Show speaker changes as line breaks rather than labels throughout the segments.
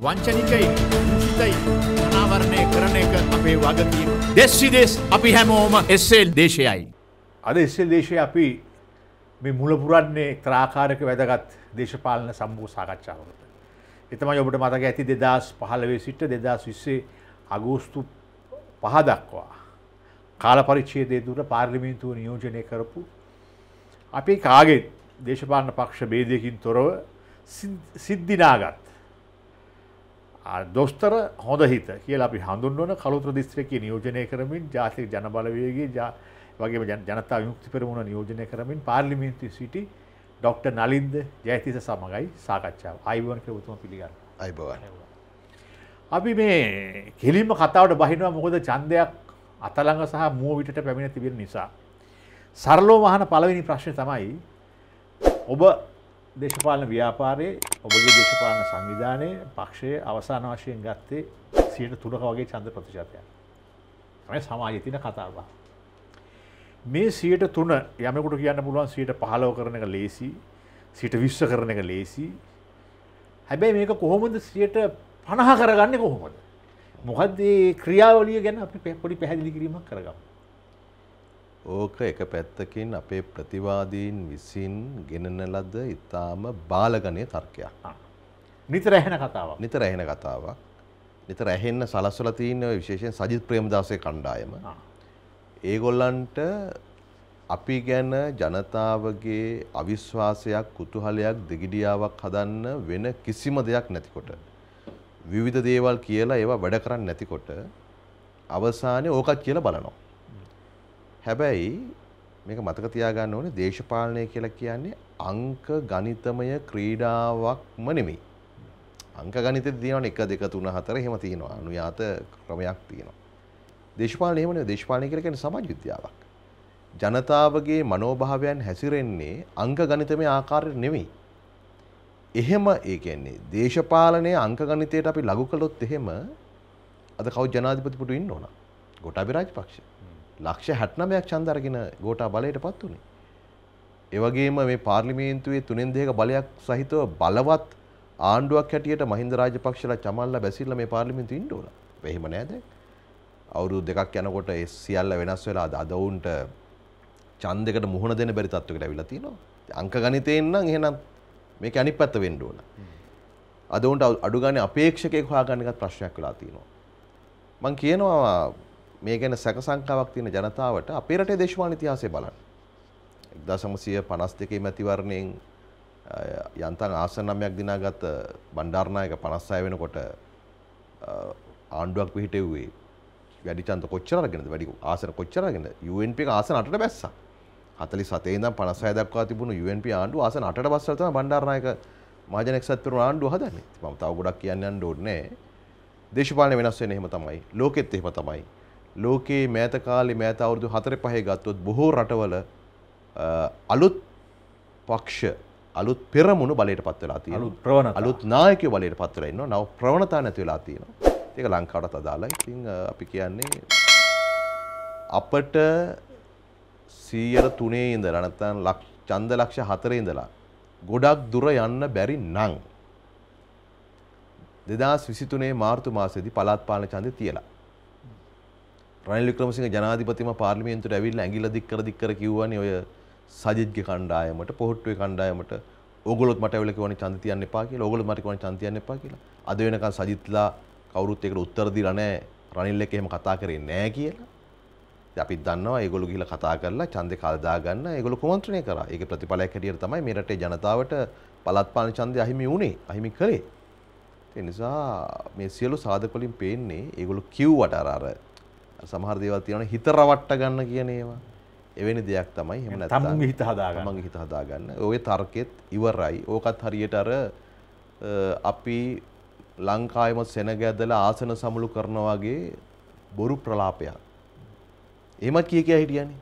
වංචනිකයි සිතයි අනාවරණය කරන එක අපේ වගකීම. දෙස් විදෙස් අපි හැමෝම එස්සෙල් දේශයයි. අද එස්සෙල් දේශය අපි මේ මුලපුරන්නේ ත්‍රාකාරක වැදගත් දේශපාලන සම්බූ සාකච්ඡාවකට. එතමයි ඔබට මතක ඇති දෙදස් පහලවේ සිට දෙදස් විස්සේ අගෝස්තු පහදක්වා. කාලපරිච්චේ දේදුට පාර්ලිමින්තුව නියෝජනය කරපු. අපේ කාගේ දේශපාලන පක්ෂ බේදයකින් තොරව සිද්ධිනාගත්. දොස්තර හොඳ හිත කියලා අපි හඳුන්වන කළුතර දිස්ත්‍රික්කයේ නියෝජනය කරමින් ජාතික ජනබලවේගයේ වගේම ජනතා විමුක්ති පෙරමුණ නියෝජනය කරමින් පාර්ලිමේන්තු සිටි ඩොක්ටර් නලින්ද ජයතිස සමගයි සාකච්ඡාව. ආයිබෝන් කියලා උතුම පිළිගන්න. ආයිබෝන්. අපි මේ කෙලින්ම කතාවට බහිනවා මොකද ඡන්දයක් අතලඟ සහ මුව විටට පැමිණ තිබෙන නිසා. සරලව අහන පළවෙනි ප්‍රශ්නේ තමයි ඔබ දේශපාලන ව්‍යාපාරයේ ඔබගේ දේශපාලන සංවිධානය පක්ෂය අවසාන වශයෙන් ගත්තේ සියට තුනක වගේ චන්ද ප්‍රතිශතයක්. තමයි සමාජය තින කතාව. මේ සියට තුන යමකුට කියන්න පුළුවන් සියට පහලව කරන එක ලේසි සිට විශ්ව කරන එක ලේසි හැබැයි මේක කොහොමද සියට පණහ කරගන්න කොහොමද. මොකද ක්‍රියාවලිය ගැන අපි පොඩි පැහැදිලි කිරීමක් කරගම්.
ඕක එක පැත්තකින් අපේ ප්‍රතිවාදීන් විසින් ගෙනන ලද ඉතාම බාලගණය තර්කයක්. නිතර
ඇහෙන කතාවක්
නිතර ඇහෙන කතාවක් නිතර ඇහෙන්න සලස්වල තියෙන විශේෂයෙන් සජිත් ප්‍රේමදාසය කණ්ඩායම ඒගොල්ලන්ට අපි ගැන ජනතාවගේ අවිශ්වාසයක් කුතුහලයක් දෙගිඩියාවක් හදන්න වෙන කිසිම දෙයක් නැතිකොට. විවිධ දේවල් කියලා ඒවා වැඩ කරන්න නැතිකොට අවසානය ඕකත් කියලා බලනවා. හැබැයි මේක මතක තියාගන්න ඕනේ දේශපාලනය කියලා කියන්නේ අංක ගණිතමය ක්‍රීඩාවක්ම නෙමෙයි. අංක ගණිතේ තියෙනවනේ 1 2 3 4 එහෙම තියෙනවා. අනුයාත ක්‍රමයක් තියෙනවා. දේශපාලනය එහෙම නෙවෙයි. දේශපාලනය කියලා කියන්නේ සමාජ විද්‍යාවක්. ජනතාවගේ මනෝභාවයන් හැසිරෙන්නේ අංක ගණිතමය ආකාරයට නෙමෙයි. එහෙම ඒ කියන්නේ දේශපාලනයේ අංක ගණිතයට අපි ලඟු කළොත් එහෙම අද කවුද ජනාධිපතිපුටු ඉන්න ඕන? ගොටාබි රාජපක්ෂ. ලක්ෂ හැට්නමයක් චන්දරගෙන ගෝටා බලයට පත් වුණේ. එවගේම මේ පාර්ලිමේන්තුවේ තුනෙන් දෙක බලයක් සහිතව බලවත් ආණ්ඩුවක් හැටියට මහින්ද රාජපක්ෂලා චමල්ලා බැසිල්ලා මේ පාර්ලිමේන්තුවේ ඉන්න ඕන. එහෙම නෑ දැන්. අවුරුදු දෙකක් යනකොට ඒ සියල්ල වෙනස් වෙලා අද උන්ට ඡන්දයකට මුහුණ දෙන්න බැරි තත්වයකට ඇවිල්ලා තියෙනවා. අංක ගණිතයෙන් නම් එහෙනම් මේක අනිත් පැත්ත වෙන්න ඕන. අද උන්ට අඩු ගානේ අපේක්ෂකයෙක් හොයාගන්න එකත් ප්‍රශ්නයක් වෙලා තියෙනවා. මම කියනවා මේ ගැන සැකසංකාවක් තියෙන ජනතාවට අපේ රටේ දේශපාලන ඉතිහාසය බලන්න. 1952 මැතිවරණයෙන් යන්තම් ආසන 9ක් දිනාගත් බණ්ඩාරනායක 56 වෙනකොට ආණ්ඩුවක් පිහිටෙව්වේ වැඩි ඡන්ද කොච්චර අරගෙනද වැඩි ආසන කොච්චර අරගෙනද UNP එක ආසන 8ට බැස්සා 47 ඉඳන් 56 දක්වා තිබුණු UNP ආණ්ඩුව ආසන 8ට බස්සලා තමයි බණ්ඩාරනායක මහජන එක්සත් පෙරමුණ ආණ්ඩුව හදන්නේ. මම තව ගොඩක් කියන්න යන්න ඕනේ. දේශපාලන වෙනස් වෙන එහෙම තමයි. ලෝකෙත් එහෙම තමයි. ලෝකයේ මෑත කාලේ මෑත අවුරුදු 4 5 ගත්තොත් බොහෝ රටවල අලුත් පක්ෂ අලුත් පෙරමුණු බලයටපත් වෙලා තියෙනවා. අලුත් ප්‍රවණතා. අලුත් නායකයෝ බලයටපත් වෙලා ඉන්නවා. නව ප්‍රවණතා නැති වෙලා තියෙනවා. ඒක ලංකාවටත් අදාළයි. ඉතින් අපි කියන්නේ අපට 103 ඉඳලා නැත්නම් ඡන්ද ලක්ෂ 4 ඉඳලා ගොඩක් දුර යන්න බැරි නම් 2023 මාර්තු මාසයේදී පළාත් පාලන ඡන්දය තියලා රනිල් වික්‍රමසිංහ ජනාධිපතිම පාර්ලිමේන්තුවට ඇවිල්ලා ඇඟිල්ල දික් කර දික් කර කිව්වනේ ඔය සජිත්ගේ කණ්ඩායමට පොහොට්ටුවේ කණ්ඩායමට ඕගොල්ලොත් මට ඇවිල්ලා කිව්වනේ ඡන්ද තියන්න එපා කියලා ඕගොල්ලොත් මට කිව්වනේ ඡන්ද තියන්න එපා කියලා. අද වෙනකන් සජිත්ලා කවුරුත් ඒකට උත්තර දීලා නැහැ. රනිල් එක එහෙම කතා කරේ නැහැ කියලා. ඉතින් අපිත් දන්නවා ඒගොල්ලෝ ගිහිල්ලා කතා කරලා ඡන්දේ කාල දාගන්න ඒගොල්ලෝ කුමන්ත්‍රණය කරා. ඒකේ ප්‍රතිඵලයක් හැටියට තමයි මේ රටේ ජනතාවට පළාත් පාලන ඡන්දය අහිමි වුණේ. අහිමි කරේ. ඒ නිසා මේ සියලු සාධක වලින් පේන්නේ ඒගොල්ලෝ කිව්වට අර අර සමහර දේවල් තියෙනවා හිත රවට්ට ගන්න කියන ඒවා. එවැනි දෙයක් තමයි. එහෙම නැත්නම් තමන්ගේ හිත හදාගන්න. තමන්ගේ හිත හදාගන්න. ඔය තර්කෙත් ඉවරයි. ඕකත් හරියට අර අපි ලංකාවේම සෙනග ඇදලා ආසන සමුළු කරන වගේ බොරු ප්‍රලාපයක්. එහෙමත් කිය කියා හිටියනේ.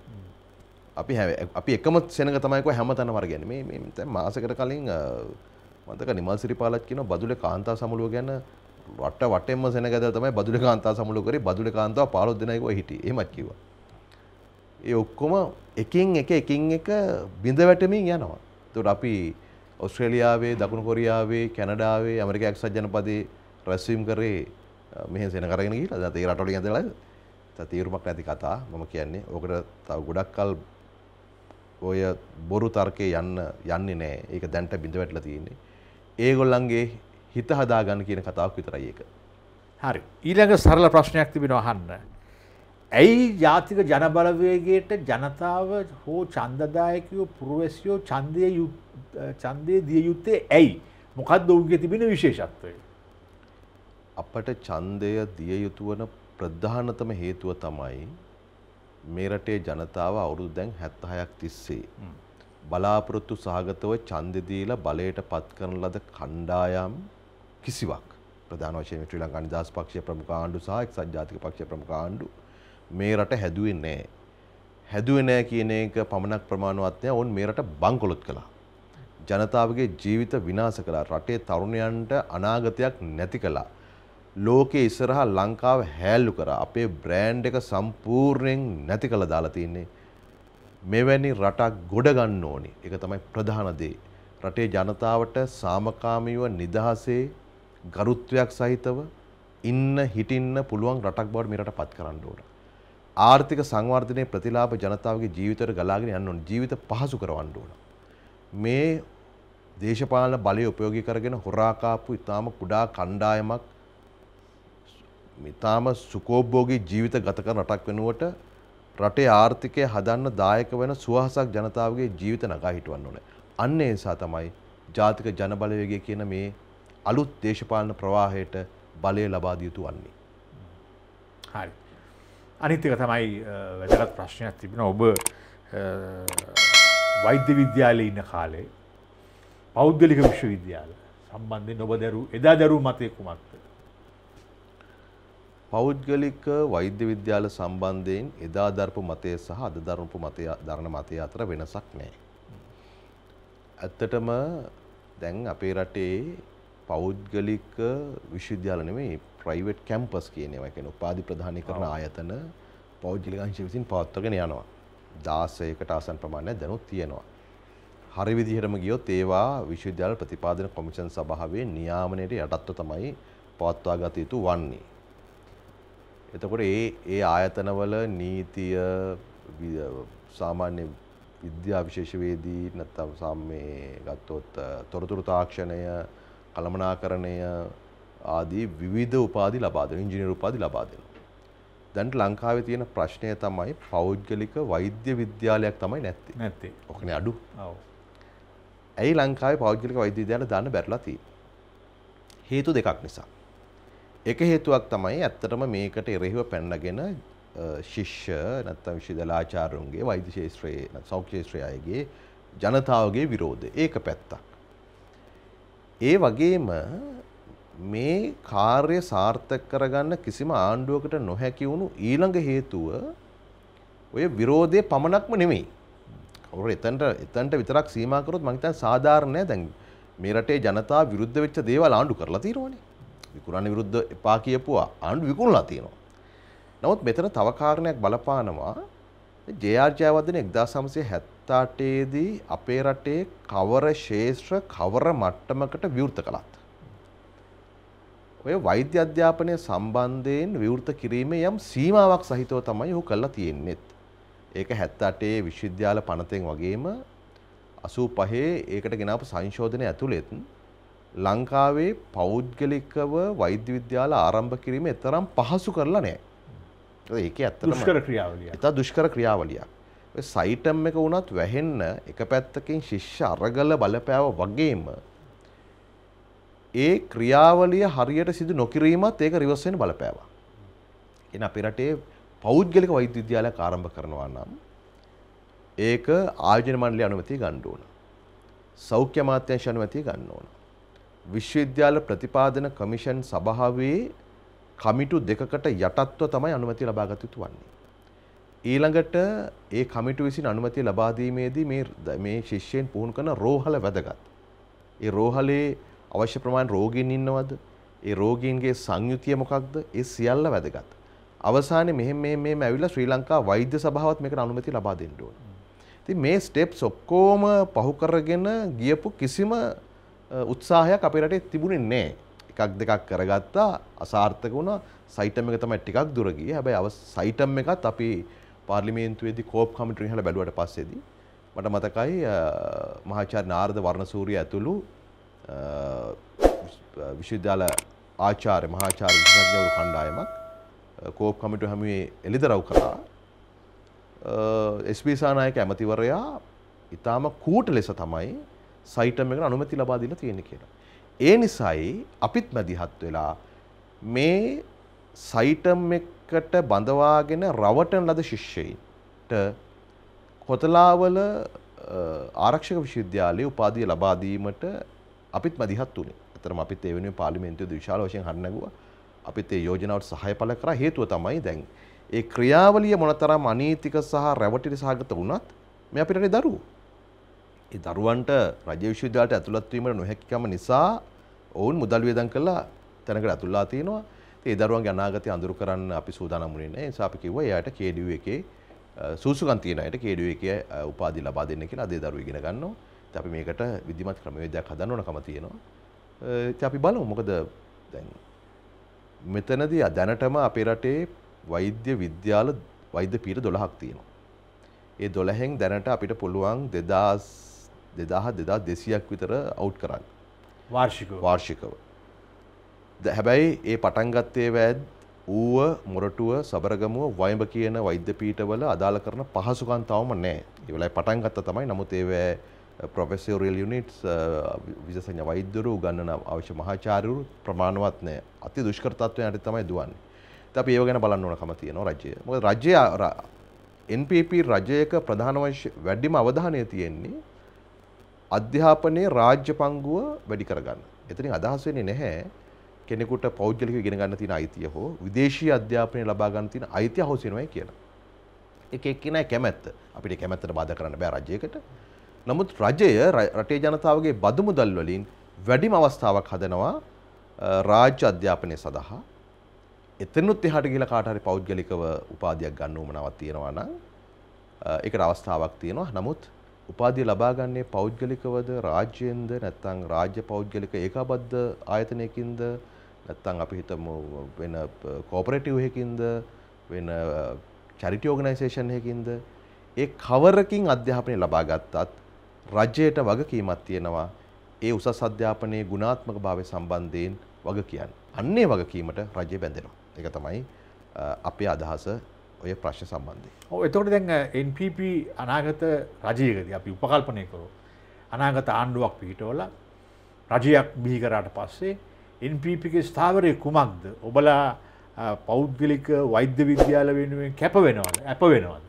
අපි අපි එකම සෙනග තමයි කො හැමතැනම අරගෙන මේ මේ මාසෙකට කලින් මතක නිමල් සිරිපාලච් කියන බදුලේ කාන්තා සමුළුව ගැන රට වටෙන්ම සෙනගද තමයි බදුල කාන්තා සමුළුකර බදුල කාන්තාව පාලොත් දෙනයකව හිට එමත්කිව. ඒ ඔක්කොම එකින් එක එකින් එක බිඳ වැටමින් යනවා. තුට අපි ඔස්ට්‍රේලියාවේ දකුණු කොරියාවේ කැනඩාවේ ඇමරිකයක් සජ්ජනපදේ රැස්වීම් කරේ මෙහ සෙනකරගෙන කියලා දතේ රටොලි ඇඳල තීරුමක් නැති කතා මම කියන්නේ ඕකට තව ගොඩක් කල් ඔය බොරු තර්කය යන්න යන්නේ නෑ ඒක දැන්ට බිඳ වැටල තියන්නේ ඒගොල්ලන්ගේ හිත හදාගන්න කියන කතාවක්
විතරයි ඒක. හරි. ඊළඟ සරල ප්‍රශ්නයක් තිබෙනවා අහන්න. ඇයි ජාතික ජනබලවේගයට ජනතාව හෝ ඡන්දදායකයෝ පුරවැසියෝ ඡන්දයේ ඡන්දයේ දිය යුත්තේ ඇයි? මොකද්ද ඔවුන්ගේ තිබෙන විශේෂත්වය?
අපට ඡන්දය දිය යුතු වන ප්‍රධානතම හේතුව තමයි මේ රටේ ජනතාව අවුරුදු දැන් 76ක් තිස්සේ බලාපොරොත්තු සහගතව ඡන්දය දීලා බලයට පත් කරන ලද කණ්ඩායම් කිසිවක් ප්‍රධාන වශයෙන් ශ්‍රී ලංකා නිදහස් පක්ෂයේ ප්‍රමුඛ ආණ්ඩු සහ එක්සත් ජාතික පක්ෂයේ ප්‍රමුඛ ආණ්ඩු මේ රට හැදුවේ නැහැ. හැදුවේ නැහැ කියන එක පමණක් ප්‍රමාණවත් නැහැ. ඕන් මේ රට බංකොලොත් කළා. ජනතාවගේ ජීවිත විනාශ කළා. රටේ තරුණයන්ට අනාගතයක් නැති කළා. ලෝකයේ ඉස්සරහා ලංකාව හැල්ලු කරා. අපේ බ්‍රෑන්ඩ් එක සම්පූර්ණයෙන් නැති කළා දාලා තින්නේ. මෙවැනි රටක් ගොඩ ගන්න ඕනේ. ඒක තමයි ප්‍රධාන දේ. රටේ ජනතාවට සාමකාමීව නිදහසේ ගරුත්වයක් සහිතව ඉන්න හිටින්න පුළුවන් රටක් බවට මේ රට පත් කරන්න ඕන. ආර්ථික සංවර්ධනයේ ප්‍රතිලාභ ජනතාවගේ ජීවිතයට ගලාගෙන යන්න ඕන. ජීවිත පහසු කරවන්න ඕන. මේ දේශපාලන බලය උපයෝගී කරගෙන හොරාකාපු ඉතාම කුඩා කණ්ඩායමක් ඉතාම සුකෝභෝගී ජීවිත ගත කරන රටක් වෙනුවට රටේ ආර්ථිකය හදන්න දායක වෙන සුවහසක් ජනතාවගේ ජීවිත නගා හිටවන්න ඕනේ. අන්න ඒ නිසා තමයි ජාතික ජනබලවේගය කියන මේ අලුත් දේශපාලන ප්‍රවාහයට
බලය ලබාදියුතු වන්නේ. හරි. අනිත්‍යක තමයි වැදගත් ප්‍රශ්නයක් තිබෙන ඔබ වෛද්‍ය විද්‍යාලය ඉන්න කාලේ පෞද්ගලික විශ්ව විද්‍යාල සම්බන්ධය නොබ දැරු එදා දැරු මතය කුමක්ද.
පෞද්ගලික වෛද්‍ය විද්‍යාල සම්බන්ධයෙන් එදා දර්පු මතය සහ අද දරපු මතය දරණ මතය අතර වෙනසක් නෑ. ඇත්තටම දැන් අපේ රටේ පෞද්ගලික විශ්වවිද්‍යාල නෙමෙයි ප්‍රයිවට් කැම්පස් කියන ඒවා කියන්නේ උපාධි ප්‍රදානය කරන ආයතන පෞද්ගලික අංශ විසින් පවත්වාගෙන යනවා. 16කට ආසන්න ප්‍රමාණයක් දැනුත් තියෙනවා. හරි විදිහටම ගියොත් ඒවා විශ්වවිද්‍යාල ප්‍රතිපාදන කොමිෂන් සභාවේ නියාමනයේ යටත්ව තමයි පවත්වා ගත යුතු වන්නේ. එතකොට ඒ ඒ ආයතනවල නීතිය සාමාන්‍ය විද්‍යා විශේෂවේදී නැත්නම් සාමේ ගත්තොත් තොරතුරු තාක්ෂණය කළමනාකරණය ආදී විවිධ උපාධි ලබා දෙන ඉංජිනේරු උපාධි ලබා දෙනවා. දැන් ලංකාවේ තියෙන ප්‍රශ්නය තමයි පෞද්ගලික වෛද්‍ය විද්‍යාලයක් තමයි නැත්තේ. නැත්තේ. ඔකනේ අඩු. ඔව්. ඇයි ලංකාවේ පෞද්ගලික වෛද්‍ය විද්‍යාල දාන්න බැරිලා තියෙන්නේ? හේතු දෙකක් නිසා. එක හේතුවක් තමයි ඇත්තටම මේකට එරෙහිව පැනගෙන ශිෂ්‍ය නැත්තම් විශ්වවිද්‍යාලාචාර්යුන්ගේ වෛද්‍ය ශාස්ත්‍රයේ නැත්නම් සෞඛ්‍ය ශාස්ත්‍රයේ අයගේ ජනතාවගේ විරෝධය. ඒක පැත්තක්. ඒ වගේම මේ කාර්ය සාර්ථක කරගන්න කිසිම ආණ්ඩුවකට නොහැකි වුණු ඊළඟ හේතුව ඔය විරෝධය පමණක්ම නෙමෙයි. කවුරු එතනට එතනට විතරක් සීමා කරොත් මම හිතන්නේ සාධාරණ නෑ දැන් මේ රටේ ජනතාව විරුද්ධ වෙච්ච දේවල් ආණ්ඩු කරලා තියෙනවනේ. විකුණන්න විරුද්ධ එපා කියපුවා ආණ්ඩු විකුණලා තියෙනවා. නමුත් මෙතන තව කාරණයක් බලපානවා ජයාර්ජයවර්ධන 1970 2018දී අපේ රටේ කවර ශේෂ්ත්‍ර කවර මට්ටමකට විවෘත කළත්. ඔය වෛද්‍ය අධ්‍යාපනය සම්බන්ධයෙන් විවෘත කිරීමේ යම් සීමාවක් සහිතව තමයි ඔහු කළා තියෙන්නේත්. ඒක 78 විශ්වවිද්‍යාල පනතෙන් වගේම 85 ඒකට ගෙනාපු සංශෝධනය ඇතුළෙත් ලංකාවේ පෞද්ගලිකව වෛද්‍ය විද්‍යාල ආරම්භ කිරීම එතරම් පහසු කරලා නැහැ. ඒක ඇත්තටම දුෂ්කර ක්‍රියාවලියක්. ඒක දුෂ්කර ක්‍රියාවලියක්. සයිටම් එක වුණත් වැහෙන්න එක පැත්තකින් ශිෂ්‍ය අරගල බලපෑව වගේම ඒ ක්‍රියාවලිය හරියට සිදු නොකිරීමත් ඒක රිවර්ස් වෙන බලපෑවා. එන අපේ රටේ පෞද්ගලික වෛද්‍ය විද්‍යාලයක් ආරම්භ කරනවා නම් ඒක ආයෝජන මණ්ඩලය අනුමැතිය ගන්න ඕන. සෞඛ්‍ය අමාත්‍යාංශ අනුමැතිය ගන්න ඕන. විශ්වවිද්‍යාල ප්‍රතිපාදන කමිෂන් සභාවේ කමිටු දෙකකට යටත්ව තමයි අනුමැතිය ලබාගත යුතු වන්නේ. ඊළඟට ඒ කමිටු විසින් අනුමතිය ලබාදීමේදී මේ මේ ශිෂ්‍යයෙන් පුහුණු කරන රෝහල වැදගත්. ඒ රෝහලේ අවශ්‍ය ප්‍රමාණය රෝගීන් ඉන්නවද? ඒ රෝගීන්ගේ සංයුතිය මොකක්ද? ඒ සියල්ල වැදගත්. අවසානයේ මෙහෙම මෙහෙම මෙහෙම ඇවිල්ලා ශ්‍රී ලංකා වෛද්‍ය සභාවත් මේකට අනුමතිය ලබා දෙන්න ඕනේ. ඉතින් මේ ස්ටෙප්ස් ඔක්කොම පහු කරගෙන ගියපු කිසිම උත්සාහයක් අපේ රටේ තිබුණේ නැහැ. එකක් දෙකක් කරගත්තා අසාර්ථක වුණා. සයිටම් එක තමයි ටිකක් දුර ගියේ. හැබැයි සයිටම් එකත් අපි පාර්ලිමේන්තුවේදී කෝප් කමිටුවෙන් හැල බැලුවට පස්සේදී මට මතකයි මහාචාර්ය නාරද වර්ණසූරිය ඇතුළු විශ්වවිද්‍යාල ආචාර්ය මහාචාර්ය විශේෂඥවරු කණ්ඩායමක් කෝප් කමිටුව හැමුවේ එළිදරව් කළා. එස්.පී. සානායක ඇමතිවරයා ඊටාම කූට ලෙස තමයි සයිටම් එකට අනුමැති ලබා දීලා තියෙන්නේ කියලා. ඒ නිසායි අපිත් මැදිහත් වෙලා මේ සයිටම් එක එකට බඳවාගෙන රවටන ලද ශිෂ්‍යයින්ට කොතලාවල ආරක්ෂක විශ්වවිද්‍යාලයේ උපාධිය ලබා දීමට අපිත් මදිහත් වුණේ. අතරම අපිත් ඒ වෙනුවෙන් පාර්ලිමේන්තුවේ විශාල වශයෙන් හරණගුවා. අපිත් ඒ යෝජනාවට සහාය පළ කරා හේතුව තමයි දැන් ඒ ක්‍රියාවලිය මොනතරම් අනීතික සහ රැවටිලි සහගත වුණත් මේ අපිට දරුවෝ. ඒ දරුවන්ට රජ්‍ය විශ්වවිද්‍යාලයට ඇතුළත් වීමට නොහැකිකම නිසා ඔවුන් මුදල් වියදම් කළා තැනකට ඇතුළලා තියෙනවා. ඒ දරුවන්ගේ අනාගතය අඳුරු කරන්න අපි සූදානම් වුණේ නැහැ. ඒ නිසා අපි කිව්වා එයාට KDU එකේ සූසුකම් තියෙන අයට KDU එකේ උපාධි ලබා දෙන්න කියලා අද ඒ දරුවෝ ඉගෙන ගන්නවා. ඉතින් අපි මේකට විධිමත් ක්‍රමවේදයක් හදන්න ඕනකම තියෙනවා. ඉතින් අපි බලමු මොකද දැන් මෙතනදී දැනටම අපේ රටේ වෛද්‍ය විද්‍යාල වෛද්‍ය පීර දොළහක් තියෙනවා. ඒ දොළහෙන් දැනට අපිට පුළුවන් දෙදස් දෙදාහ දෙදා දෙසියක් විතර අවු් කරන්න. වාර්ෂික වාර්ෂිකව. හැබැයි ඒ පටන්ගත්තේ වැද ඌව මොරටුව සබරගමුව වයඹ කියන වෛද්‍ය පීටවල අදාළ කරන පහසුකම් තවම නැහැ. ඒ වෙලාවේ පටන් ගත්තා තමයි. නමුත් ඒවැ ප්‍රොෆෙසරියල් යුනිට්ස් විශේෂඥ වෛද්‍යවරු ගණන අවශ්‍ය මහාචාර්යවරු ප්‍රමාණවත් නැහැ. අති දුෂ්කර තත්ත්වයකට තමයි දුවන්නේ. ඉතින් අපි ඒව ගැන බලන්න ඕනකම තියෙනවා රජය. මොකද රජය NPP රජයක ප්‍රධාන වැඩිම අවධානය තියෙන්නේ අධ්‍යාපනයේ රාජ්‍ය පංගුව වැඩි කරගන්න. එතනින් අදහස් වෙන්නේ නැහැ කෙනෙකුට පෞද්ගලික ඉගෙන ගන්න තියෙන අයිතිය හෝ විදේශීය අධ්‍යාපනය ලබා ගන්න තියෙන අයිතිය අහුසිනවයි කියලා. ඒක එක්කිනයි කැමැත්ත. අපිට කැමැත්තට බාධා කරන්න බෑ රජයකට. නමුත් රජය රටේ ජනතාවගේ බදු මුදල් වලින් වැඩිම අවස්ථාවක් හදනවා රාජ්‍ය අධ්‍යාපනය සඳහා එතනුත් එහාට ගිහිලා කාට හරි පෞද්ගලිකව උපාධියක් ගන්න උවමනාවක් තියෙනවා නම් ඒකට අවස්ථාවක් තියෙනවා. නමුත් උපාධිය ලබා ගන්නේ පෞද්ගලිකවද රාජ්‍යයෙන්ද නැත්නම් රාජ්‍ය පෞද්ගලික ඒකාබද්ධ ආයතනයකින්ද නැත්තං අපි හිතමු වෙන කෝපරටිව්හකින්ද වෙන චරිටි ඕගනයිසේෂන්යකින්ද ඒ කවරකින් අධ්‍යාපනය ලබා ගත්තත් රජයට වගකීමත් තියෙනවා ඒ උසස් අධ්‍යාපනයේ ගුණාත්මක භාවය සම්බන්ධයෙන් වග කියන්න. අන්නේ වගකීමට රජය බැඳෙනවා. එක තමයි අපේ අදහස ඔය ප්‍රශ්න සම්බන්ධය.
එතකොට දැන් NPP අනාගත රජයකද අපි උපකල්පනය කරෝ. අනාගත ආණ්ඩුවක් පිහිටවල රජයක් බිහිකරාට පස්සේ එන්පිපිගේ ස්ථාවරය කුමක්ද ඔබලා පෞද්ගලික වෛද්‍ය විද්‍යාල වෙනුවෙන් කැප වෙනවාද ඇප වෙනවාද.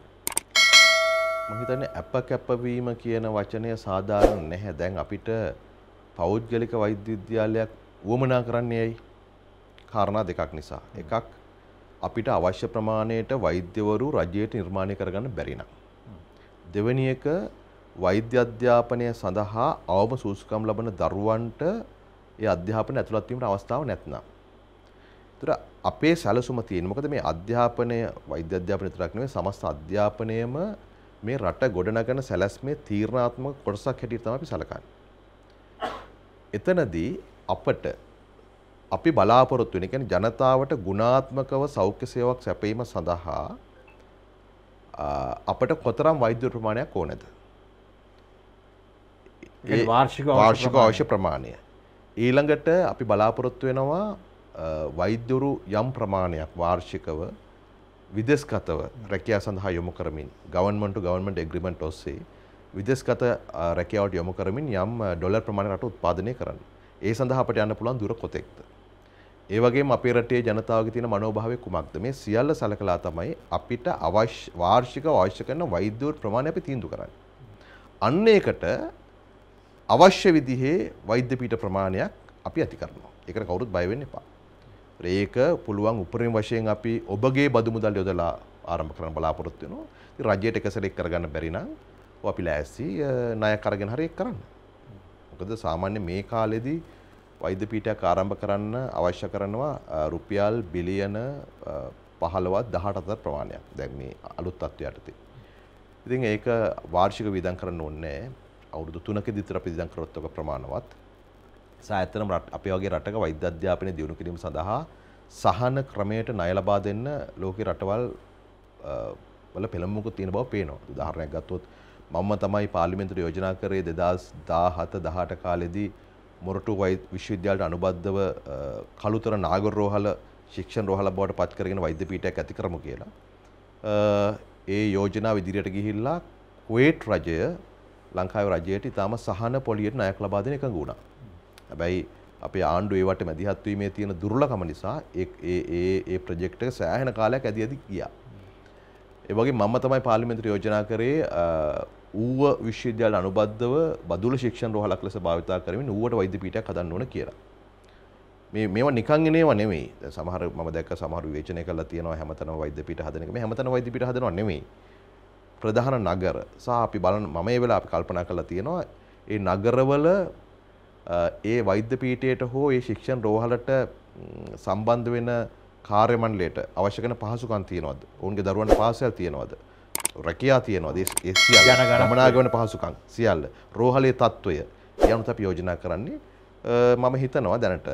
මහිතන ඇප කැපවීම කියන වචනය සාධාරණ නැහැ දැන් අපිට පෞද්ගලික වෛද්‍ය විද්‍යාලයක් වුවමනා කරන්නේ ඇයි කාරණා දෙකක් නිසා. එකක් අපිට අවශ්‍ය ප්‍රමාණයට වෛද්‍යවරු රජයට නිර්මාණය කරගන්න බැරිනම්. දෙවැනි එක වෛද්‍ය අධ්‍යාපනය සඳහා අවම සූසකම් ලබන දරුවන්ට ඒ අධ්‍යාපන ඇතුළත් වීමට අවස්ථාව නැත්නම්. ඒතර අපේ සැලසුම තියෙන මොකද මේ අධ්‍යාපනය වෛද්‍ය අධ්‍යාපනය විතරක් නෙවෙයි සමස්ත අධ්‍යාපනයම මේ රට ගොඩනගන සැලැස්මේ තීරණාත්මක කොටසක් හැටියට තමයි අපි සැලකන්නේ. එතනදී අපට අපි බලාපොරොත්තු වෙන කියන්නේ ජනතාවට ගුණාත්මකව සෞඛ්‍ය සේවාවක් සැපයීම සඳහා අපට කොතරම් වෛද්‍ය ප්‍රමාණයක් ඕනද? ඒ
වාර්ෂික අවශ්‍ය
ප්‍රමාණය. ඊළඟට අපි බලාපොරොත්තු වෙනවා වෛද්‍යවරු යම් ප්‍රමාණයක් වාර්ෂිකව විදෙස්ගතව රැකියා සඳහා යොමු කරමින් ගවර්න්මන්ට් ටු ගවර්න්මන්ට් ඇග්‍රීමන්ට් ඔස්සේ විදෙස්ගත රැකියාවට යොමු කරමින් යම් ඩොලර් ප්‍රමාණයක් රට උත්පාදනය කරන්න. ඒ සඳහා අපට යන්න පුළුවන් දුර කොතෙක්ද? ඒ වගේම අපේ රටේ ජනතාවගේ තියෙන මනෝභාවය කුමක්ද? මේ සියල්ල සලකලා තමයි අපිට අවශ්‍ය වාර්ෂිකව අවශ්‍ය කරන වෛද්‍යවරු ප්‍රමාණය අපි තීන්දුව කරන්නේ. අන්න ඒකට අවශ්‍ය විදිහේ වෛද්‍ය පීඨ ප්‍රමාණයක් අපි ඇති කරනවා. ඒකට කවුරුත් බය වෙන්න එපා. ඒක පුළුවන් උපරිම වශයෙන් අපි ඔබගේ බදු මුදල් යොදලා ආරම්භ කරන්න බලාපොරොත්තු වෙනවා. ඉතින් රජයට එක සැරයක් කරගන්න බැරි නම් ඔය අපි ලෑස්ති ණයක් අරගෙන හරි ඒක කරන්න. මොකද සාමාන්‍ය මේ කාලෙදී වෛද්‍ය පීඨයක් ආරම්භ කරන්න අවශ්‍ය කරනවා රුපියල් බිලියන 15ත් 18ත් ප්‍රමාණයක්. දැන් මේ අලුත් තත්ත්වයට ඉතින් ඒක වාර්ෂික වියදම් කරන්න ඕනේ නැහැ. අවුරුදු තුනක දිතර පිසිදම් කරොත් ඔබ ප්‍රමාණවත්. සෑයතනම අපේ වගේ රටක වෛද්‍ය අධ්‍යාපනය දියුණු කිරීම සඳහා සහන ක්‍රමයට ණය ලබා දෙන්න ලෝකේ රටවල් වල පෙළඹුමකුත් තියෙන බව පේනවා. උදාහරණයක් ගත්තොත් මම තමයි පාර්ලිමේන්තුවට යෝජනා කරේ 2017 18 කාලෙදී මොරටු විශ්වවිද්‍යාලයට අනුබද්ධව කළුතර නාගර රෝහල ශික්ෂණ රෝහල බවට පත් කරගෙන වෛද්‍ය පීඨයක් ඇති කරමු කියලා. ඒ යෝජනාව ඉදිරියට ගිහිල්ලා කුවේට් රජය ලංකාව රජයට ඉතාම සහන පොලියට ණයක් ලබා දෙන එකඟ වුණා. හැබැයි අපේ ආණ්ඩුව ඒවට මැදිහත් වීමේ තියෙන දුර්ලභකම නිසා ඒ ඒ ඒ ප්‍රොජෙක්ට් එක සෑහෙන කාලයක් ඇදි ඇදි ගියා. ඒ වගේ මම තමයි පාර්ලිමේන්තුවේ යෝජනා කරේ ඌව විශ්වවිද්‍යාල අනුබද්ධව බදුල ශික්ෂණ රෝහලක් ලෙස භාවිතා කරමින් ඌවට වෛද්‍ය පීඨයක් හදන්න ඕන කියලා. මේ මේවා නිකන් එනේවා නෙමෙයි. සමහර මම දැක්ක සමහර විවේචනය කරලා තියෙනවා හැමතැනම වෛද්‍ය පීඨ හදන එක. මේ හැමතැනම වෛද්‍ය පීඨ හදනව නෙමෙයි. ප්‍රධාන නගර සහ අපි බලන මම ඒ වෙලාව අපි කල්පනා කරලා තියෙනවා ඒ නගරවල ඒ වෛද්‍ය පීඨයට හෝ ඒ ශික්ෂණ රෝහලට සම්බන්ධ වෙන කාර්යමණ්ඩලයට අවශ්‍ය කරන පහසුකම් තියනවද? ඔවුන්ගේ දරුවන්ට පාසල් තියනවද? රැකියා තියනවද? ඒ සියල්ල ගමනාගමන පහසුකම් සියල්ල රෝහලේ తত্ত্বය යනුත් අපි යෝජනා කරන්නේ මම හිතනවා දැනට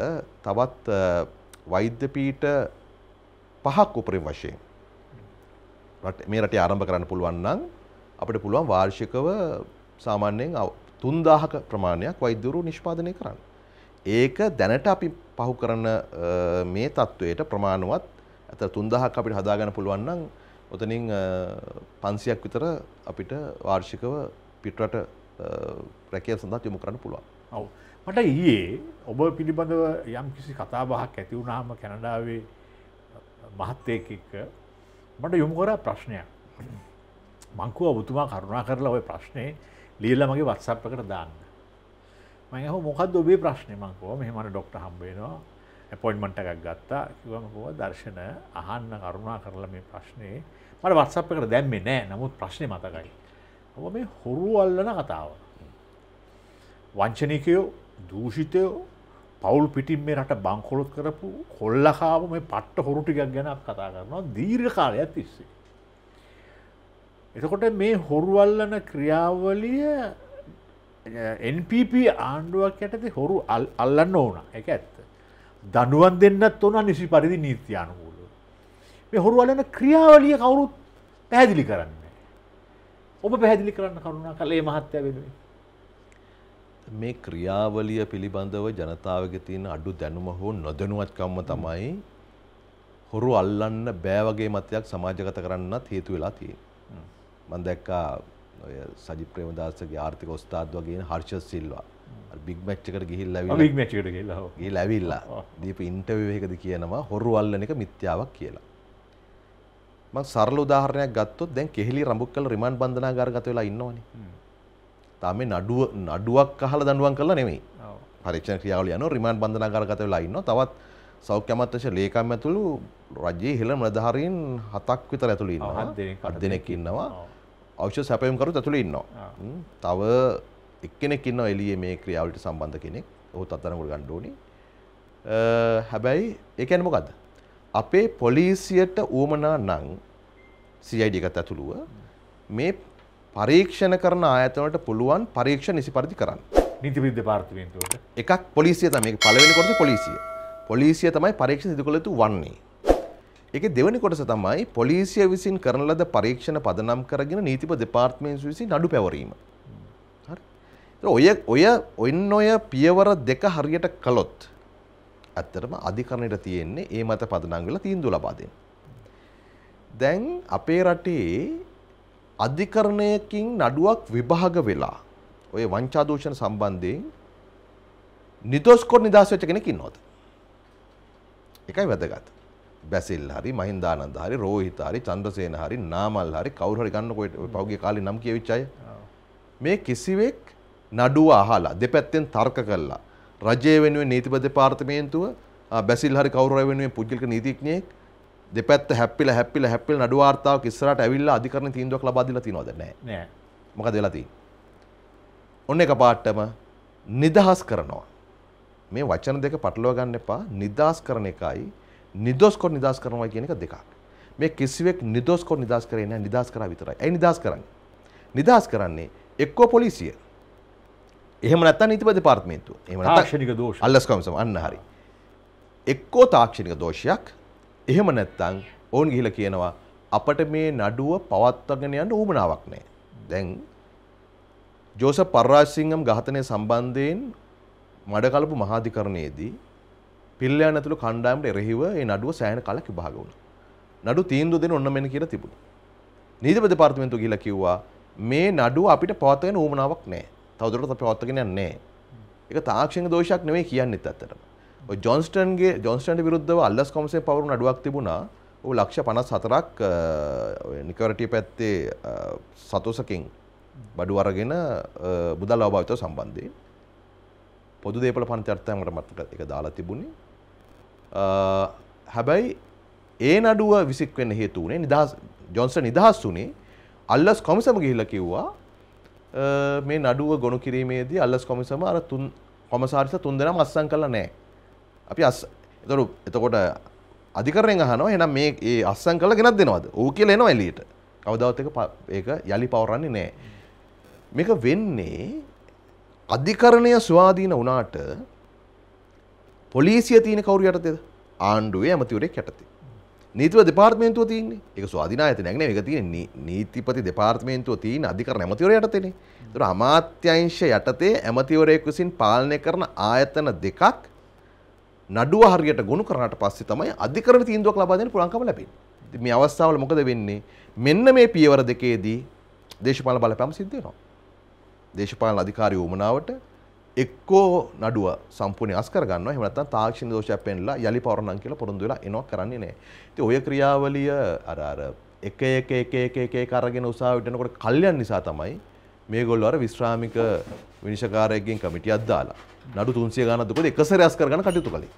තවත් වෛද්‍ය පීඨ පහක් උපරිම වශයෙන් මේ රටේ ආරම්භ කරන්න පුළුවන් නම් අපිට පුළුවන් වාර්ෂිකව සාමාන්‍යයෙන් 3000ක ප්‍රමාණයක් වෛද්‍යවරු නිෂ්පාදනය කරන්න. ඒක දැනට අපි පහු කරන මේ තත්ත්වයට ප්‍රමාණවත් ඇත 3000ක් අපිට හදාගන්න පුළුවන් නම් ඔතනින් 500ක් විතර අපිට වාර්ෂිකව පිටරට රැකියාව සඳහා යොමු කරන්න
පුළුවන්. ඔව්. මට ඊයේ ඔබ පිළිබඳව යම් කිසි කතාබහක් ඇති වුණාම කැනඩාවේ මහත්තයෙක් එක්ක මට යොමු කර ප්‍රශ්නයක් මංකුව ඔබතුමා කරුණා කරලා ඔය ප්‍රශ්නය ලියල්ල මගේ වත්සප්පකට දාන්න මහ මොකද ඔබේ ප්‍රශ්නය මංකෝ මෙහමට ඩොක්ට හම්බේනවා ඇපොයින්මට එකක් ගත්තා කිවමකෝ දර්ශන අහන්න කරුණා කරලා මේ ප්‍රශ්නය මට වත්සප්පකට දැම්මේ නෑ නමුත් ප්‍රශ්නය මතකයි ඔබ මේ හොරු අල්ලන කතාව වංචනිකයෝ දූෂිතයෝ පවුල් පිටින් මේ රට බංකොලොත් කරපු කොල්ලකාව මේ පට්ට හොරු ටිකක් ගැනක් කතා කරනවා දීර්ඝ කාලයක් තිස්සේ. එතකොට මේ හොරුවල්ලන ක්‍රියාවලිය NPP ආණ්ඩුවක් යටති හොරු අල්ලන්න ඕන එක ඇත්ත. දනුවන් දෙන්නත් ඕන නිසි පරිදි නීති්‍යයානුකූල. මේ හොරුවලන ක්‍රියාවලිය කවුරුත් පැහැදිලි කරන්න. ඔබ පැහැදිලි කරන්න කරුණා කළේ මහත්තය වෙනුවේ.
මේ ක්‍රියාවලිය පිළිබඳව ජනතාවගේ තියෙන අඩු දැනුම හෝ නොදැනුවත්කම්ම තමයි හොරු අල්ලන්න බෑ වගේ මතයක් සමාජගත කරන්නත් හේතු වෙලා තියෙන්නේ. මම දැක්කා ඔය සජිත් ප්‍රේමදාසගේ ආර්ථික ඔස්තාද් වගේ හර්ෂස් සිල්වා අර බිග් මැච් එකට ගිහිල්ලා ආවිල්ලා බිග්
මැච් එකට ගිහිල්ලා ඔව්
ගිහිල්ලා ආවිල්ලා දීපු ඉන්ටර්විව් එකකදී කියනවා හොරු අල්ලන එක මිත්‍යාවක් කියලා. මම සරල උදාහරණයක් ගත්තොත් දැන් කෙහෙලි රඹුක්කල රිමාන්ඩ් බන්ධනාගාරගත වෙලා ඉන්නවනේ. තාම නඩුව නඩුවක් අහල දඩුවන් කරලා නෙමේ පරීක්ෂණ ක්‍රියාවල යන රිමාන්ඩ් බන්ධනාගාරගත වෙලා ඉන්නවා තවත් සෞඛ්‍ය අමාත්‍යංශ ලේකම් ඇතුළු රජයේ හෙළ නිලධාරීන් හතක් විතර ඇතුළු ඉන්නවා අට දෙනෙක් ඉන්නවා අවශ්‍ය සැපයම්කරුත් ඇතුළු ඉන්නවා තව එක්කෙනෙක් ඉන්නවා එළියේ මේ ක්‍රියාවලට සම්බන්ධ කෙනෙක් ඔහුත් අත්අඩංගුවට ගන්න ඕනි හැබැයි ඒ කියන්නේ මොකද්ද අපේ පොලිසියට ඌමනා නම් CID එකත් ඇතුළුව මේ පරීක්ෂණ කරන ආයතනට පුළුවන් පරීක්ෂ නිසි පරිදි කරන්න. නීතිවිද පාර්තිමේන්තුවට එකක් පොලිසිය තමයි මේක පළවෙනි කොටස පොලිසිය. පොලිසිය තමයි පරීක්ෂණ සිදු කළ යුතු වන්නේ. ඒකේ දෙවෙනි කොටස තමයි පොලිසිය විසින් කරන ලද පරීක්ෂණ පදනම් කරගෙන නීතිප දෙපාර්තමේන්තුව විසින් නඩු පැවරීම. හරි. ඔය ඔය ඔන්න ඔය පියවර දෙක හරියට කළොත් ඇත්තටම අධිකරණයට තියෙන්නේ ඒ මත පදනම් වෙලා තීන්දුව ලබා දෙන්න. දැන් අපේ රටේ අධිකරණයකින් නඩුවක් විභාග වෙලා ඔය වංචා දූෂණ සම්බන්ධයෙන් නිදොස් කර නිදහස් වෙච්ච කෙනෙක් ඉන්නවද? ඒකයි වැදගත්. බැසිල් හරි මහින්දානන්ද හරි රෝහිත හරි චන්ද්‍රසේන හරි නාමල් හරි කවුරු හරි ගන්නකො පෞගේ කාලේ නම් කියවිච්ච අය. මේ කිසිවෙක් නඩුව අහලා දෙපැත්තෙන් තර්ක කළා. රජය වෙනුවෙන් නීතිපති දෙපාර්තමේන්තුව බැසිල් හරි කවුරු හරි වෙනුවෙන් පුද්ගලික නීතිඥයෙක් දෙපැත්ත හැපිල හැපිල හැපිල් නඩු වාර්තාව ඉස්සරට ඇවිල්ලා අධිකරණ තීන්දුවක් ලබා දීලා තියනවද නැහැ මොකද වෙලා තියෙන්නේ ඔන්න එක පාටම නිදහස් කරනවා මේ වචන දෙක පටලවා ගන්න එපා නිදහස් කරන එකයි නිදොස් කර නිදහස් කරනවා කියන එක දෙකක් මේ කිසිවෙක් නිදොස් කර නිදහස් කරේ නැහැ නිදහස් කරා විතරයි ඒ නිදහස් කරන්නේ නිදහස් කරන්නේ එක්කෝ පොලිසිය එහෙම නැත්නම් නීතිපති දෙපාර්තමේන්තුව එහෙම නැත්නම් තාක්ෂණික දෝෂ අල්ලස් කොමිසම අන්න හරි එක්කෝ තාක්ෂණික දෝෂයක් එහෙම නැත්තං ඔවුන් ගිහිල කියනවා අපට මේ නඩුව පවත්වගෙන යන්න ඌමනාවක් නෑ. දැන් ජෝස පරාසිංහම් ඝාතනය සම්බන්ධයෙන් මඩකලපු මහාධිකරණයේදී පිල්ලයන් ඇතුළු කණ්ඩායමට එරෙහිව ඒ නඩුව සෑහෙන කලක් විභාග වුණා. නඩු තීන්දුව දෙන ඔන්න මෙන්න කියලා තිබුණා. නීතිපති දෙපාර්තමේන්තුව ගිහිල්ලා කිව්වා මේ නඩුව අපිට පවත්වගෙන ඌමනාවක් නෑ. තවදුරටත් අපි පවත්වගෙන යන්නේ නෑ. ඒක තාක්ෂණික දෝෂයක් නෙවෙයි කියන්නෙත් ඇත්තටම. ජොන්ස්ටන්ගේ ජොන්ස්ටන්ට විරුද්ධව අල්ලස් කොමසේ පවරු අඩුවක් තිබුණා ඔ ලක්ෂ පනස් හතරක් නිකවරටිය පැත්තේ සතුසකින් බඩු අරගෙන බුදල් අවභාවිත සම්බන්ධයෙන් පොදු දේපල පන්චර්තයමට මටට එක දාලා තිබුණේ හැබැයි ඒ නඩුව විසික් වෙන්න හේතුවනේ නිදහස් ජොන්ස නිදහස් වුනේ අල්ලස් කොමිසම ගිහිල කිව්වා මේ නඩුව ගොුණු කිරීමේදී අල්ලස් කොමිසම අර තුන් කොමසාරිස තුන්දෙනම් අස්සන් කලා නෑ අපි එතරු එතකොට අධිකරෙන් අහනවා එහෙනම් මේ ඒ අස්සම් කරලා ගෙනත් දෙනවද? ඌ කියලා එනවා එළියට. කවදාවත් ඒක ඒක යලි පවරන්නේ නැහැ. මේක වෙන්නේ අධිකරණය ස්වාධීන වුණාට පොලිසිය තියෙන කවුරු යටතේද? ආණ්ඩුවේ ඇමතිවරයෙක් යටතේ. නීතිව දෙපාර්තමේන්තුව තියෙන්නේ. ඒක ස්වාධීන ආයතනයක් නෙවෙයි. ඒක තියෙන්නේ නීතිපති දෙපාර්තමේන්තුව තියෙන අධිකරණ ඇමතිවරය යටතේනේ. ඒතර අමාත්‍යංශ යටතේ ඇමතිවරයෙක් විසින් පාලනය කරන ආයතන දෙකක් නඩුව හරියට ගොනු කරාට පස්සේ තමයි අධිකරණ තීන්දුවක් ලබා දෙන්න පුළුවන්කම ලැබෙන්නේ. මේ අවස්ථාවල මොකද වෙන්නේ? මෙන්න මේ පියවර දෙකේදී දේශපාලන බලපෑම සිද්ධ වෙනවා. දේශපාලන අධිකාරී වමනාවට එක්කෝ නඩුව සම්පූර්ණ අස් කරගන්නවා. එහෙම නැත්නම් තාක්ෂණ දෝෂයක් පෙන්ලා යලි පවරණම් කියලා පොරොන්දු වෙලා එනවා කරන්නේ නැහැ. ඉතින් ඔය ක්‍රියාවලිය අර අර එක එක එක එක එක එක අරගෙන උසාවියට යනකොට කල්යන් නිසා තමයි මේගොල්ලෝ අර විශ්‍රාමික විනිශ්චයකාරයෙක්ගෙන් කමිටියක් දාලා නඩු තුන්සිය ගණනදකොද එකසරයස් කරගන්න කටයුතු කළේ.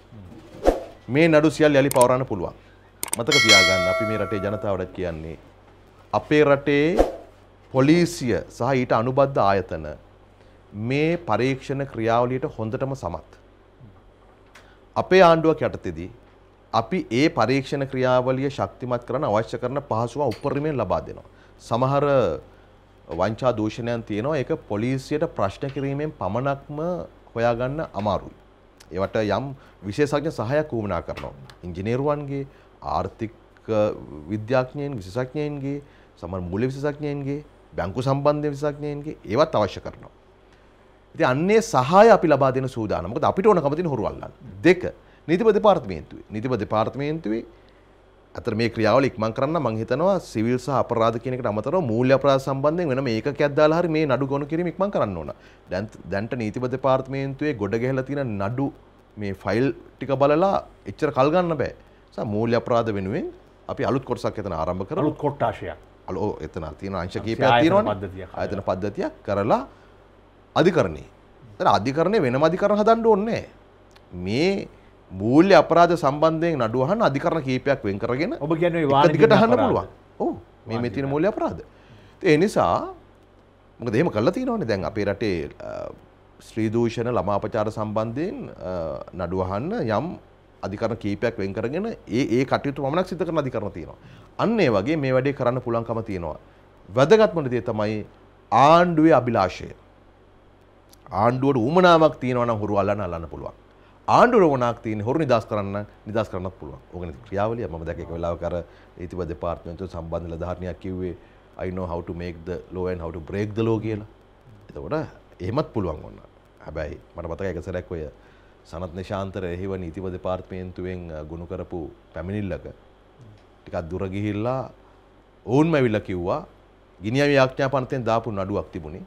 මේ නඩු සියල් යළි පවරන්න පුළුවන්. මතක තියාගන්න අපි මේ රටේ ජනතාවට කියන්නේ අපේ රටේ පොලිසිය සහ ඊට අනුබද්ධ ආයතන මේ පරීක්ෂණ ක්‍රියාවලියට හොඳටම සමත්. අපේ ආණ්ඩුවක් යටතේදී අපි ඒ පරීක්ෂණ ක්‍රියාවලිය ශක්තිමත් කරන අවශ්‍ය කරන පහසුව උපරිමයෙන් ලබා දෙනවා. සමහර වංචා දූෂණයන් තියෙනවා ඒක පොලිසියට ප්‍රශ්න කිරීමෙන් පමණක්ම හොයාගන්න අමාරුයි. ඒවට යම් විශේෂඥ සහයක් වුමනා කරනවා. ඉංජිනේරුවන්ගේ ආර්ථික විද්‍යාඥයන් විශේෂඥයන්ගේ සමහර මූල්‍ය විශේෂඥයන්ගේ බැංකු සම්බන්ධ විශේෂඥයන්ගේ ඒවත් අවශ්‍ය කරනවා. ඉතින් අන්නේ සහාය අපි ලබා දෙන සූදානම. මොකද අපිට ඕනකම තියෙන හොරු අල්ලන්න. දෙක නීතිපති දෙපාර්තමේන්තුවේ. නීතිපති දෙපාර්තමේන්තුවේ අතර මේ ක්‍රියාවල ඉක්මන් කරන්න මං හිතනවා සිවිල් සහ අපරාධ කියන එකට අමතරව මූල්‍ය අපරාධ සම්බන්ධයෙන් වෙනම ඒකකයක් දාලා හරි මේ නඩු ගොනු කිරීම ඉක්මන් කරන්න ඕන. දැන් දැන්ට නීතිප දෙපාර්තමේන්තුවේ ගොඩ ගැහලා තියෙන නඩු මේ ෆයිල් ටික බලලා එච්චර කල් ගන්න බෑ. සහ මූල්‍ය අපරාධ වෙනුවෙන් අපි අලුත් කොටසක් එතන ආරම්භ කරමු. අලුත් කොටාශයක්. අලෝ එතන තියෙන අංශ කීපයක් තියෙනවනේ. ආයතන පද්ධතියක් කරලා අධිකරණේ. දැන් අධිකරණේ වෙනම අධිකරණ හදන්න ඕනේ මේ මූල්‍ය අපරාධ සම්බන්ධයෙන් නඩුව අහන්න අධිකරණ කීපයක් වෙන් කරගෙන ඔබ කියන්නේ වාද දිගට අහන්න පුළුවන්. ඔව් මේ මේ තියෙන මූල්‍ය අපරාධ. ඒ නිසා මොකද එහෙම කරලා තියෙනවනේ දැන් අපේ රටේ ශ්‍රී දූෂණ ළමාපචාර සම්බන්ධයෙන් නඩුව අහන්න යම් අධිකරණ කීපයක් වෙන් කරගෙන ඒ ඒ කටයුතු පමණක් සිදු කරන අධිකරණ තියෙනවා. අන්න ඒ වගේ මේ වැඩේ කරන්න පුළුවන්කම තියෙනවා. වැදගත්ම දේ තමයි ආණ්ඩුවේ අභිලාෂය. ආණ්ඩුවට උමනාවක් තියෙනවා නම් හුරු අල්ලන්න අල්ලන්න පුළුවන්. ආණ්ඩුවට ඕනක් තියෙන හොරු නිදහස් කරන්න නිදහස් කරන්නත් පුළුවන්. ඕක නේද ක්‍රියාවලිය. මම දැක එක වෙලාවක අර ඒතිව දෙපාර්තමේන්තුව සම්බන්ධ ලධාරණයක් කිව්වේ I know how to make the law and how to break the law කියලා. එතකොට එහෙමත් පුළුවන් ඕන. හැබැයි මට මතකයි එක සැරයක් ඔය සනත් නිශාන්තර එහිව නීතිව දෙපාර්තමේන්තුවෙන් ගොනු කරපු පැමිණිල්ලක ටිකක් දුර ගිහිල්ලා ඔවුන්ම ඇවිල්ලා කිව්වා ගිනියම් යාඥා පනතෙන් දාපු නඩුවක් තිබුණේ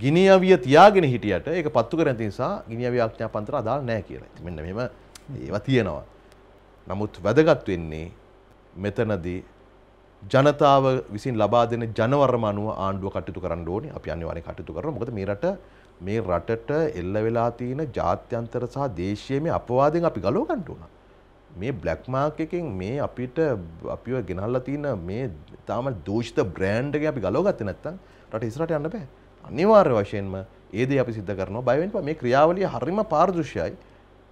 ගිනි අවිය තියාගෙන හිටියට ඒක පත්තු කර ඇති නිසා ගිනි අවිය ආඥා පන්තර අදාළ නැහැ කියලා. ඉතින් මෙන්න මෙහෙම ඒවා තියෙනවා. නමුත් වැදගත් වෙන්නේ මෙතනදී ජනතාව විසින් ලබා දෙන ජනවරම අනුව ආණ්ඩුව කටයුතු කරන්න ඕනේ. අපි අනිවාර්යයෙන් කටයුතු කරනවා. මොකද මේ රට මේ රටට එල්ල වෙලා තියෙන ජාත්‍යන්තර සහ දේශීය මේ අපවාදයෙන් අපි ගලව ගන්න උනා. මේ බ්ලැක් මාක් එකෙන් මේ අපිට අපිව ගෙනල්ලා තියෙන මේ තාම දූෂිත බ්‍රෑන්ඩ් එක අපි ගලව ගත්තේ නැත්නම් රට ඉස්සරහට යන්න බෑ. අනිවාර්ය වශයෙන්ම ඒ දේ අපි සිද්ධ කරනවා බය වෙන්න එපා මේ ක්‍රියාවලිය හරිම පාරදෘශ්‍යයි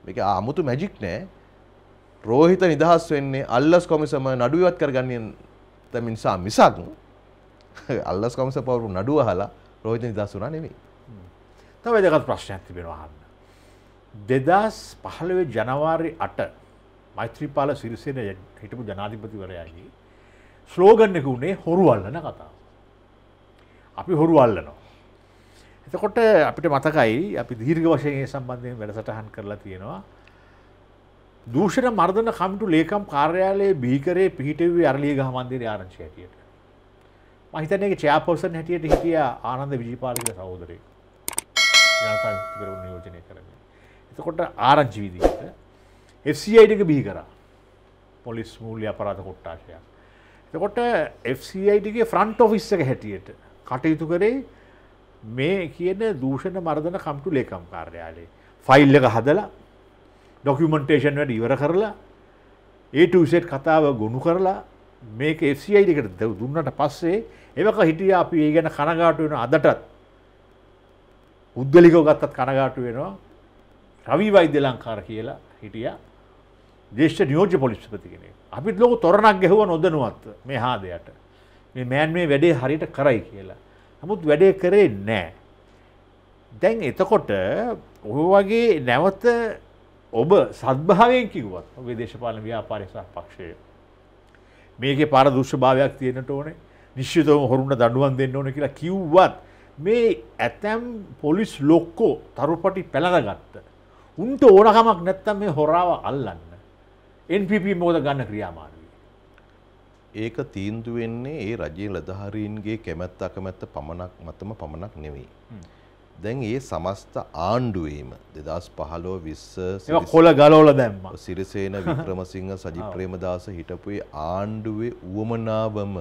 මේක 아무තු මැජික් නෑ රෝහිත නිදහස් වෙන්නේ අල්ලස් කොමිසම නඩුව ඉවත් කරගන්නේ තම නිසා මිසක් අල්ලස් කොමිසම පවරු නඩුව අහලා රෝහිත නිදහස් වුණා නෙමෙයි තව වැදගත් ප්‍රශ්නයක් තිබෙනවා
අහන්න දෙදස් පහළවේ ජනවාරි අට මෛත්‍රීපාල සිරිසෙන හිටපු ජනාධිපතිවරයාගේ ස්ලෝගන්නක වුණේ හොරු අල්ලන කතාව. අපි හොරු අල්ලනවා. එතකොට අපිට මතකයි අපි දීර්ඝ වශයෙන් සම්බන්ධයෙන් වැඩසටහන් කරලා තියෙනවා. දූෂණ මර්ධන කමිටු ලේකම් කාර්යාලයේ බිහිකරේ පිහිටවී අරලිය ගහ මන්දිරේ ආරංචි හැටියට. මම හිතන්නේ ඒක චෙයාපර්සන් හැටියට හිටියා ආනන්ද විජේපාලගේ සහෝදරයෙක්. ජනතා විමුක්ති පෙරමුණ නියෝජනය කරමින්. එතකොට ආරංචි විදිහට FCIට එක බිහි කරා. පොලිස් මූල්‍ය අපරාධ කොට්ටාශයක්. එතකොට FCIටගේ ෆ්‍රන්ට් ඔෆිස් එක හැටියට කටයුතු කරේ මේ කියන දූෂණ මර්ධන කම්ටු ලේකම් කාර්යාලේ ෆයිල් එක හදලා ඩොකිමන්ටේෂන් වැඩ ඉවර කරලා ඒටසෙට් කතාව ගොුණු කරලා මේක එසියිකට දුන්නට පස්සේ එවක හිටිය අපි ඒ ගැන කනගාටු වෙන අදටත් උද්දලිකෝ ගත්තත් කනගාටු වෙනවා රවි වෛද්‍ය ලංකාර කියලා හිටිය දේශ නියෝජ පොලිස්පති කෙනෙ අපිත් ලොක තොරණක් ගැහුව නොදනුවත් මේ හාදයට මේ මෑන් මේ වැඩේ හරිට කරයි කියලා නමුත් වැඩේ කරේ නෑ. දැන් එතකොට ඔහ වගේ නැවත ඔබ සද්භාවයෙන් කිව්වත් ඔගේ දේශපාලන ව්‍යාපාරයසා පක්ෂය. මේක පාර දුෂභාවයක් තියෙනට ඕනේ නිශ්්‍යතව හොරුන්න දඩුවන් දෙන්න ඕන කියලා කිව්වත් මේ ඇතැම් පොලිස් ලොක්කෝ තරුපටි පැළඳගත්ත. උන්ට ඕනකමක් නැත්තම් මේ හොරාව අල්ලන්න. NPP මෝද ගන්න ක්‍රියාමාන.
ඒක තීන්දුව වෙන්නේ ඒ රජයේ ලදහරීන්ගේ කැමැත්ත අකමැත්ත පමණක් මතම පමණක් නෙවෙයි. දැන් ඒ සමස්ත ආණ්ඩුවේම 2015 20 කොළ ගලවලා දැම්මා. සිරිසේන වික්‍රමසිංහ සජිත් ප්‍රේමදාස හිටපුවේ ආණ්ඩුවේ උවමනාවම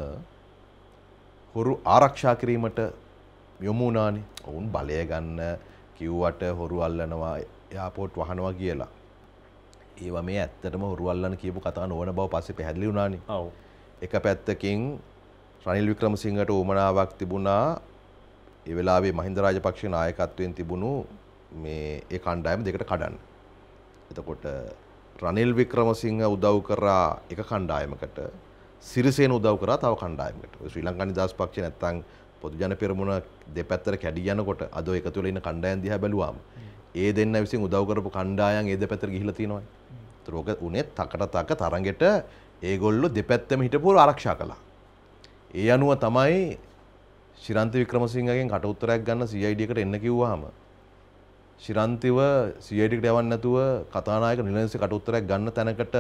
හොරු ආරක්ෂා කිරීමට යොමු වුණානේ. ඔවුන් බලය ගන්න කිව්වට හොරු අල්ලනවා එයාපෝට් වහනවා කියලා. ඒවා මේ ඇත්තටම හොරු අල්ලන කියපු කතා නොවන බව පස්සේ පැහැදිලි වුණානේ. ඔව්. එක පැත්තකින් රනිල් වික්‍රමසිංහට උමනාවක් තිබුණා ඒ වෙලාවේ මහින්ද රාජපක්ෂේ නායකත්වයෙන් තිබුණු මේ ඒ කණ්ඩායම දෙකට කඩන්න. එතකොට රනිල් වික්‍රමසිංහ උදව් කරා එක කණ්ඩායමකට සිරිසේන උදව් කරා තව කණ්ඩායමකට. ශ්‍රී ලංකා නිදහස් පක්ෂය නැත්තම් පොදු ජන පෙරමුණ දෙපැත්තට කැඩී යනකොට අද ඔය එකතු වෙලා ඉන්න කණ්ඩායම් දිහා බැලුවාම ඒ දෙන්න විසින් උදව් කරපු කණ්ඩායම් ඒ දෙපැත්තට ගිහිලා තියෙනවා. ඒතර ඕක උනේ තකට තක තරඟෙට ඒගොල්ලො දෙපැත්තම හිටපුර ආරක්ෂා කළා. ඒ අනුව තමයි ශිරන්ති වික්‍රමසිංහගෙන් කටඋත්තරයක් ගන්න CID එකට එන්න කිව්වහම ශිරන්තිව CID එකට යවන්න නැතුව කතානායක නිලන්සේ කටඋත්තරයක් ගන්න තැනකට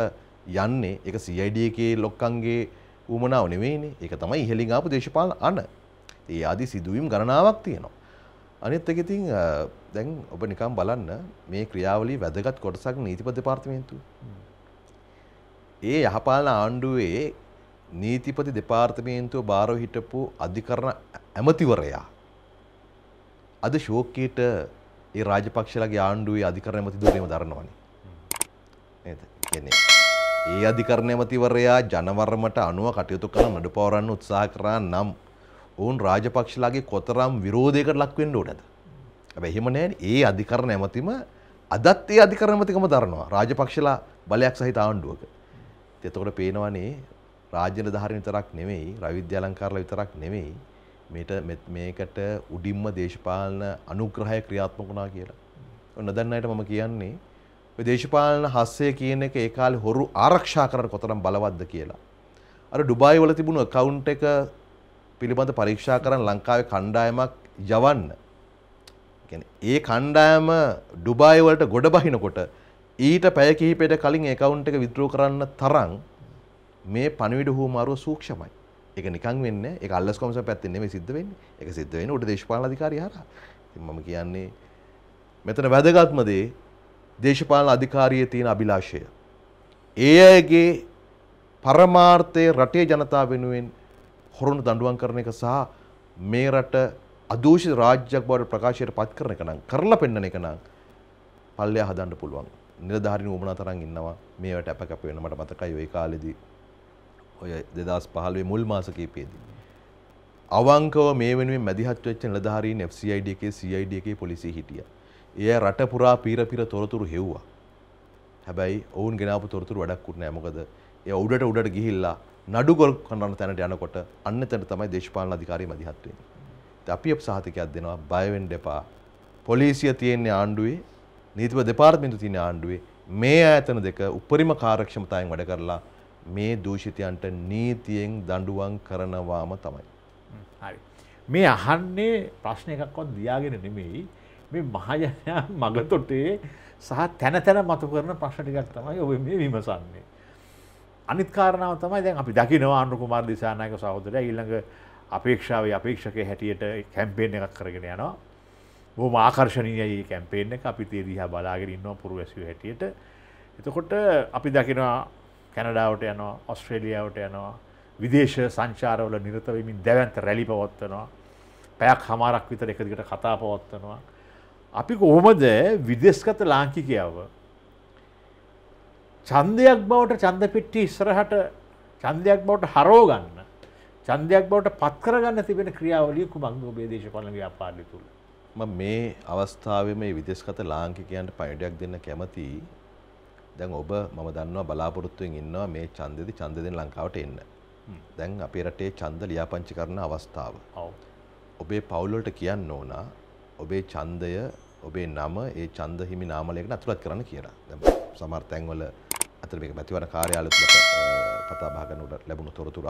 යන්නේ ඒක CID එකේ ලොක්කන්ගේ උමනාව නෙවෙයිනේ. ඒක තමයි ඉහළින් ආපු දේශපාලන අණ. ඒ ආදි සිදුවීම් ගණනාවක් තියෙනවා. අනිත් එක ඉතින් දැන් ඔබ නිකන් බලන්න මේ ක්‍රියාවලිය වැදගත් කොටසක් නීතිපති දෙපාර්තමේන්තුව. ඒ යහපාලන ආණ්ඩුවේ නීතිපති දෙපාර්තමේන්තුව භාරව හිටපු අධිකරණ ඇමතිවරයා අද ශෝකයට ඒ රාජපක්ෂලගේ ආණ්ඩුවේ අධිකරණ ඇමති දුරීම දරනවනේ. නේද? කියන්නේ ඒ අධිකරණ ඇමතිවරයා ජනවරමට අනුව කටයුතු කරන නඩුපවරන්න උත්සාහ කරා නම් ඔවුන් රාජපක්ෂලාගේ කොතරම් විරෝධයකට ලක් වෙන්න ඕනද? හැබැයි එහෙම නැහැ ඒ අධිකරණ ඇමතිම අදත් ඒ අධිකරණ ඇමතිකම දරනවා රාජපක්ෂලා බලයක් සහිත ආණ්ඩුවක. එතකොට පේනවනේ රාජ්‍යන ධාරණ විතරක් නෙමෙයි රවිද්‍යාලංකාරලා විතරක් නෙමෙයි මේට මේකට උඩින්ම දේශපාලන අනුග්‍රහය ක්‍රියාත්මක වුණා කියලා. නොදන්න අයට මම කියන්නේ ඔය දේශපාලන හස්සේ කියන එක ඒ කාලේ හොරු ආරක්ෂා කරන්න කොතරම් බලවත්ද කියලා. අර ඩුබායි වල තිබුණු account එක පිළිබඳ පරීක්ෂා කරන් ලංකාවේ කණ්ඩායමක් යවන්න. ඒ කණ්ඩායම ඩුබායි වලට ගොඩ බහිනකොට ඊට පැය කිහිපයට කලින් එකවුන්් එක විද්‍රෝ කරන්න තරන් මේ පණවිඩ හූමාරුව සූක්ෂමයි එක නිකන් වෙන්න එක අල්ලස් කොමස පැත්තින්නේ මේ සිද්ධ වෙන්න එක සිද්ධ වෙන උට දේශපාල අධිකාරි හර මම කියන්නේ මෙතන වැදගත්මදේ දේශපාලන අධිකාරිය තියෙන අභිලාශය. ඒ අයගේ පරමාර්ථය රටේ ජනතාව වෙනුවෙන් හොරුණු දඬුවම් කරන එක සහ මේ රට අදූෂිත රාජ්‍යයක් බවට ප්‍රකාශයට පත් කරන එක නම් කරලා පෙන්වන එක නම් පල්ලෙය හදන්න පුළුවන්. නිලධාරින වුමනා තරන් ඉන්නවා මේවට අප කැප වෙන මට මතකයි ඔය කාලෙදී ඔය දෙදස් පහළුවේ මුල් මාස කීපයේදී. අවංකව මේ වෙනුවෙන් මැදිහත් වෙච්ච නිලධාරීන් FCID එකේ CID එකේ පොලිසිය හිටියා. එය රට පුරා පීර පීර තොරතුරු හෙව්වා. හැබැයි ඔවුන් ගෙනාපු තොරතුරු වැඩක්කුත් නෑ මොකද ඒ උඩට උඩට ගිහිල්ලා නඩු ගොල් කරන තැනට යනකොට අන්න තැන තමයි දේශපාලන අධිකාරී මැදිහත් වෙන්නේ. ඉතින් අපි අප සහතිකයක් දෙනවා බය වෙන්න එපා. පොලිසිය තියෙන්නේ ආණ්ඩුවේ නීතිපති දෙපාර්තමේන්තු තියෙන ආණ්ඩුවේ මේ ආයතන දෙක උපරිම කාර්යක්ෂමතාවයෙන් වැඩ කරලා මේ දූෂිතයන්ට නීතියෙන් දඬුවම් කරනවාම තමයි.
හරි. මේ අහන්නේ ප්‍රශ්න එකක්වත් දියාගෙන නෙමෙයි මේ මහජනයා මගතොටේ සහ තැන තැන මතු කරන ප්‍රශ්න ටිකක් තමයි ඔබ මේ විමසන්නේ. අනිත් කාරණාව තමයි දැන් අපි දකිනවා ආණ්ඩු කුමාර දිසානායක සහෝදරයා ඊළඟ අපේක්ෂාවේ අපේක්ෂකේ හැටියට කැම්පේන් එකක් කරගෙන යනවා බොහොම ආකර්ශණීයයි මේ කැම්පේන් එක අපි ඒ දිහා බලාගෙන ඉන්නවා පුරවැසියෝ හැටියට. එතකොට අපි දකිනවා කැනඩාවට යනවා ඔස්ට්‍රේලියාවට යනවා විදේශ සංචාරවල නිරත වෙමින් දැවැන්ත රැලි පවත්වනවා. පැයක් හමාරක් විතර එක දිගට කතා පවත්වනවා. අපි කොහොමද විදේශගත ලාංකිකයව ඡන්දයක් බවට ඡන්ද පෙට්ටිය ඉස්සරහට ඡන්දයක් බවට හරව ගන්න ඡන්දයක් බවට පත් කරගන්න තිබෙන ක්‍රියාවලිය කුමක්ද ඔබේ දේශපාලන ව්‍යාපාරය තුළ
මම මේ අවස්ථාවේ මේ විදේශගත ලාංකිකයන්ට පණිඩයක් දෙන්න කැමතියි. දැන් ඔබ මම දන්නවා බලාපොරොත්තුෙන් ඉන්නවා මේ ඡන්දෙදි ඡන්ද දෙන්න ලංකාවට එන්න. දැන් අපේ රටේ ඡන්ද ලියාපදිංචි කරන අවස්ථාව. ඔබේ පවුල් වලට කියන්න ඕන ඔබේ ඡන්දය ඔබේ නම ඒ ඡන්ද හිමි නාමලයකට අතුලත් කරන්න කියලා. දැන් සමහර තැන්වල අතර මේක මැතිවරණ කාර්යාලය තුලට කතා බහ කරනකොට ලැබුණු තොරතුරක්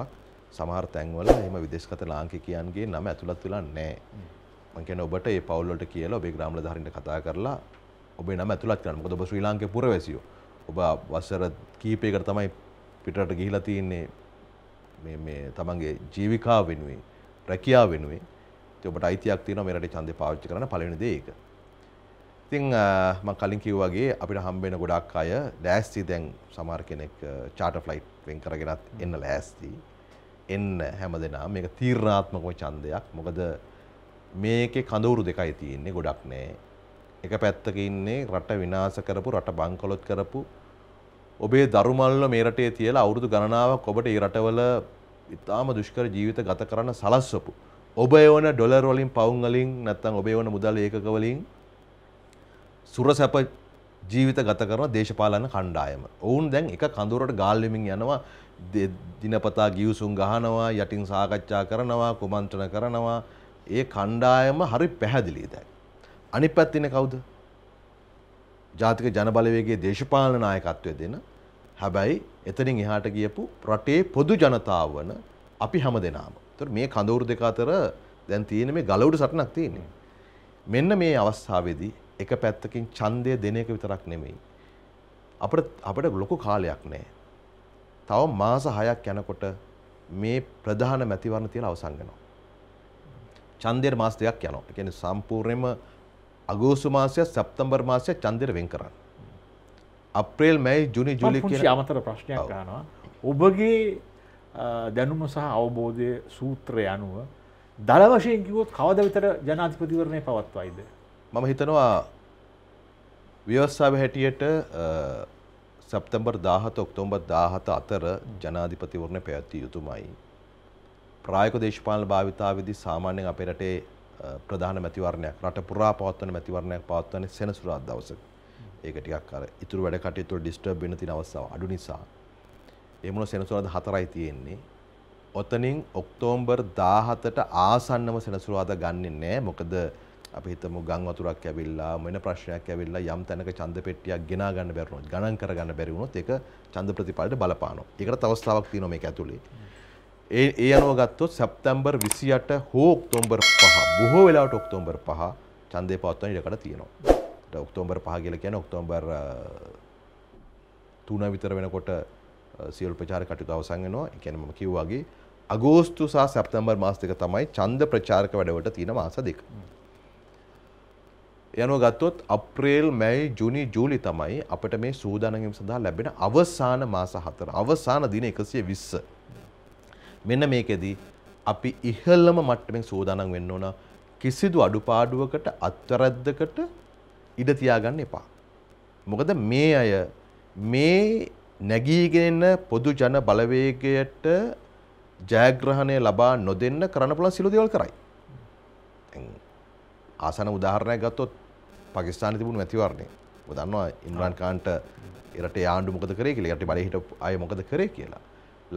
සමහර තැන්වල එහෙම විදේශගත ලාංකිකයන්ගේ නම ඇතුළත් වෙලා නැහැ. මංකන ඔබට ඒ පවල්ලට කියලා ඔබේ ග්‍රාමල ධහරිට කතා කරලා ඔබේ නම ඇතුළත් කරන්න මොකද ඔබ ශ්‍රී ලාංකේ පුරවැසියෝ ඔබ වසර කීපයකට තමයි පිටරට ගිහිලා තියෙන්නේ මේ මේ තමන්ගේ ජීවිකාව වෙනුවෙන් රැකියාව වෙනුවෙන් ඉතින් ඔබට අයිතියක් තියෙනවා මේ රටේ ඡන්දේ පාවිච්චි කරන්න පළවෙනි දේ ඒක. ඉතින් මම කලින් කිව්වා වගේ අපිට හම්බ වෙන ගොඩක් අය ලෑස්ති දැන් සමහර කෙනෙක් චාටර් ෆ්ලයිට් වෙන් කරගෙනත් එන්න ලෑස්ති. එන්න හැමදෙනා මේක තීරණාත්මකව ඡන්දයක්. මොකද මේකේ කඳවුරු දෙකයි තියෙන්නේ ගොඩක් නෑ. එක පැත්තක ඉන්නේ රට විනාශ කරපු රට බංකොලොත් කරපු ඔබේ දරුමල්ල මේ රටේ තියලා අවුරුදු ගණනාවක් ඔබට ඒ රටවල ඉතාම දුෂ්කර ජීවිත ගත කරන්න සලස්වපු. ඔබ එවන ඩොලර් වලින් පවුම් වලින් නැත්නම් ඔබ එවන මුදල් ඒකක වලින් සුරසැප ජීවිත ගත කරන දේශපාලන කණ්ඩායම. ඔවුන් දැන් එක කඳුරට ගාල් වෙමින් යනවා දිනපතා ගිවිසුම් ගහනවා යටින් සාකච්ඡා කරනවා කුමන්ත්‍රණ කරනවා ඒ කණ්ඩායම හරි පැහැදිලි දැන්. අනිත් පැත්තේ ඉන්නේ කවුද? ජාතික ජනබලවේගයේ දේශපාලන නායකත්වය දෙන හැබැයි එතනින් එහාට ගියපු රටේ පොදු ජනතාව වන අපි හැමදෙනාම. ඒතර මේ කඳවුරු දෙක අතර දැන් තියෙන මේ ගලවුඩු සටනක් තියෙන්නේ. මෙන්න මේ අවස්ථාවේදී එක පැත්තකින් ඡන්දය දෙන එක විතරක් නෙමෙයි. අපිට අපිට ලොකු කාලයක් නැහැ. තව මාස 6ක් යනකොට මේ ප්‍රධාන මැතිවරණ තියලා අවසන් වෙනවා. චන්දයට මාස දෙකක් යනවා. ඒ කියන්නේ සම්පූර්ණයෙන්ම අගෝස්තු මාසය සැප්තැම්බර් මාසය චන්දයට වෙන් කරන්න. අප්‍රේල් මැයි ජුනි ජූලි කියන
අමතර ප්‍රශ්නයක් ගන්නවා. ඔබගේ දැනුම සහ අවබෝධය සූත්‍රය අනුව දළ වශයෙන් කිව්වොත් කවද විතර ජනාධිපතිවරණය පවත්වයිද? මම හිතනවා
ව්‍යවස්ථාව හැටියට සැප්තැම්බර් 17 ඔක්තෝබර් 17 අතර ජනාධිපතිවරණය පැවැත්විය යුතුමයි. ප්‍රායෝගික දේශපාලන භාවිතාවේදී සාමාන්‍යයෙන් අපේ රටේ ප්‍රධාන මැතිවරණයක් රට පුරා පවත්වන මැතිවරණයක් පවත්වන්නේ සෙනසුරාදා දවසක. ඒක ටිකක් අර ඉතුරු වැඩ කටයුතු වල ඩිස්ටර්බ් වෙන තියෙන අවස්ථාව අඩු නිසා. ඒ මොන සෙනසුරාදා 4යි තියෙන්නේ. ඔතනින් ඔක්තෝබර් 17ට ආසන්නම සෙනසුරාදා ගන්නෙ නෑ. මොකද අපි හිතමු ගම් වතුරක් ඇවිල්ලා වෙන ප්‍රශ්නයක් ඇවිල්ලා යම් තැනක ඡන්ද පෙට්ටියක් ගෙනා ගන්න බැරි වුණොත් ගණන් කර ගන්න බැරි වුණොත් ඒක ඡන්ද ප්‍රතිඵලයට බලපානවා. ඒකට අවස්ථාවක් තියෙනවා මේක ඇතුලේ. ඒ ඒ අනුව ගත්තොත් සැප්තැම්බර් 28 හෝ ඔක්තෝබර් 5 බොහෝ වෙලාවට ඔක්තෝබර් 5 ඡන්දය පවත්වන ඉඩකඩ තියෙනවා. ඔක්තෝබර් 5 කියලා කියන්නේ ඔක්තෝබර් 3 විතර වෙනකොට සියලු ප්‍රචාර කටයුතු අවසන් වෙනවා. ඒ කියන්නේ මම කිව්වා වගේ අගෝස්තු සහ සැප්තැම්බර් මාස දෙක තමයි ඡන්ද ප්‍රචාරක වැඩවලට තියෙන මාස දෙක. යනුව ගත්තොත් අප්‍රේල් මැයි ජුනි ජූලි තමයි අපට මේ සූදානගම් සඳහා ලැබෙන අවසාන මාස හතර අවසාන දින එකසිය විස්ස මෙන්න මේකෙදී අපි ඉහළම මට්ටමින් සූදානම් වෙන්න ඕන කිසිදු අඩුපාඩුවකට අත්වැරද්දකට ඉඩ තියාගන්න එපා. මොකද මේ අය මේ නැගීගෙන පොදු ජන බලවේගයට ජයග්‍රහණය ලබා නොදෙන්න කරන්න පුළුවන් සිළු දේවල් කරයි. ආසන උදාහරණයක් ගත්තොත් පාකිස්තානයේ තිබුණු මැතිවරණය. ඔබ දන්නවා ඉම්රාන් කාන්ට එරට ආණ්ඩු මොකද කරේ කියලා. එරට බලේ හිටපු අය මොකද කරේ කියලා.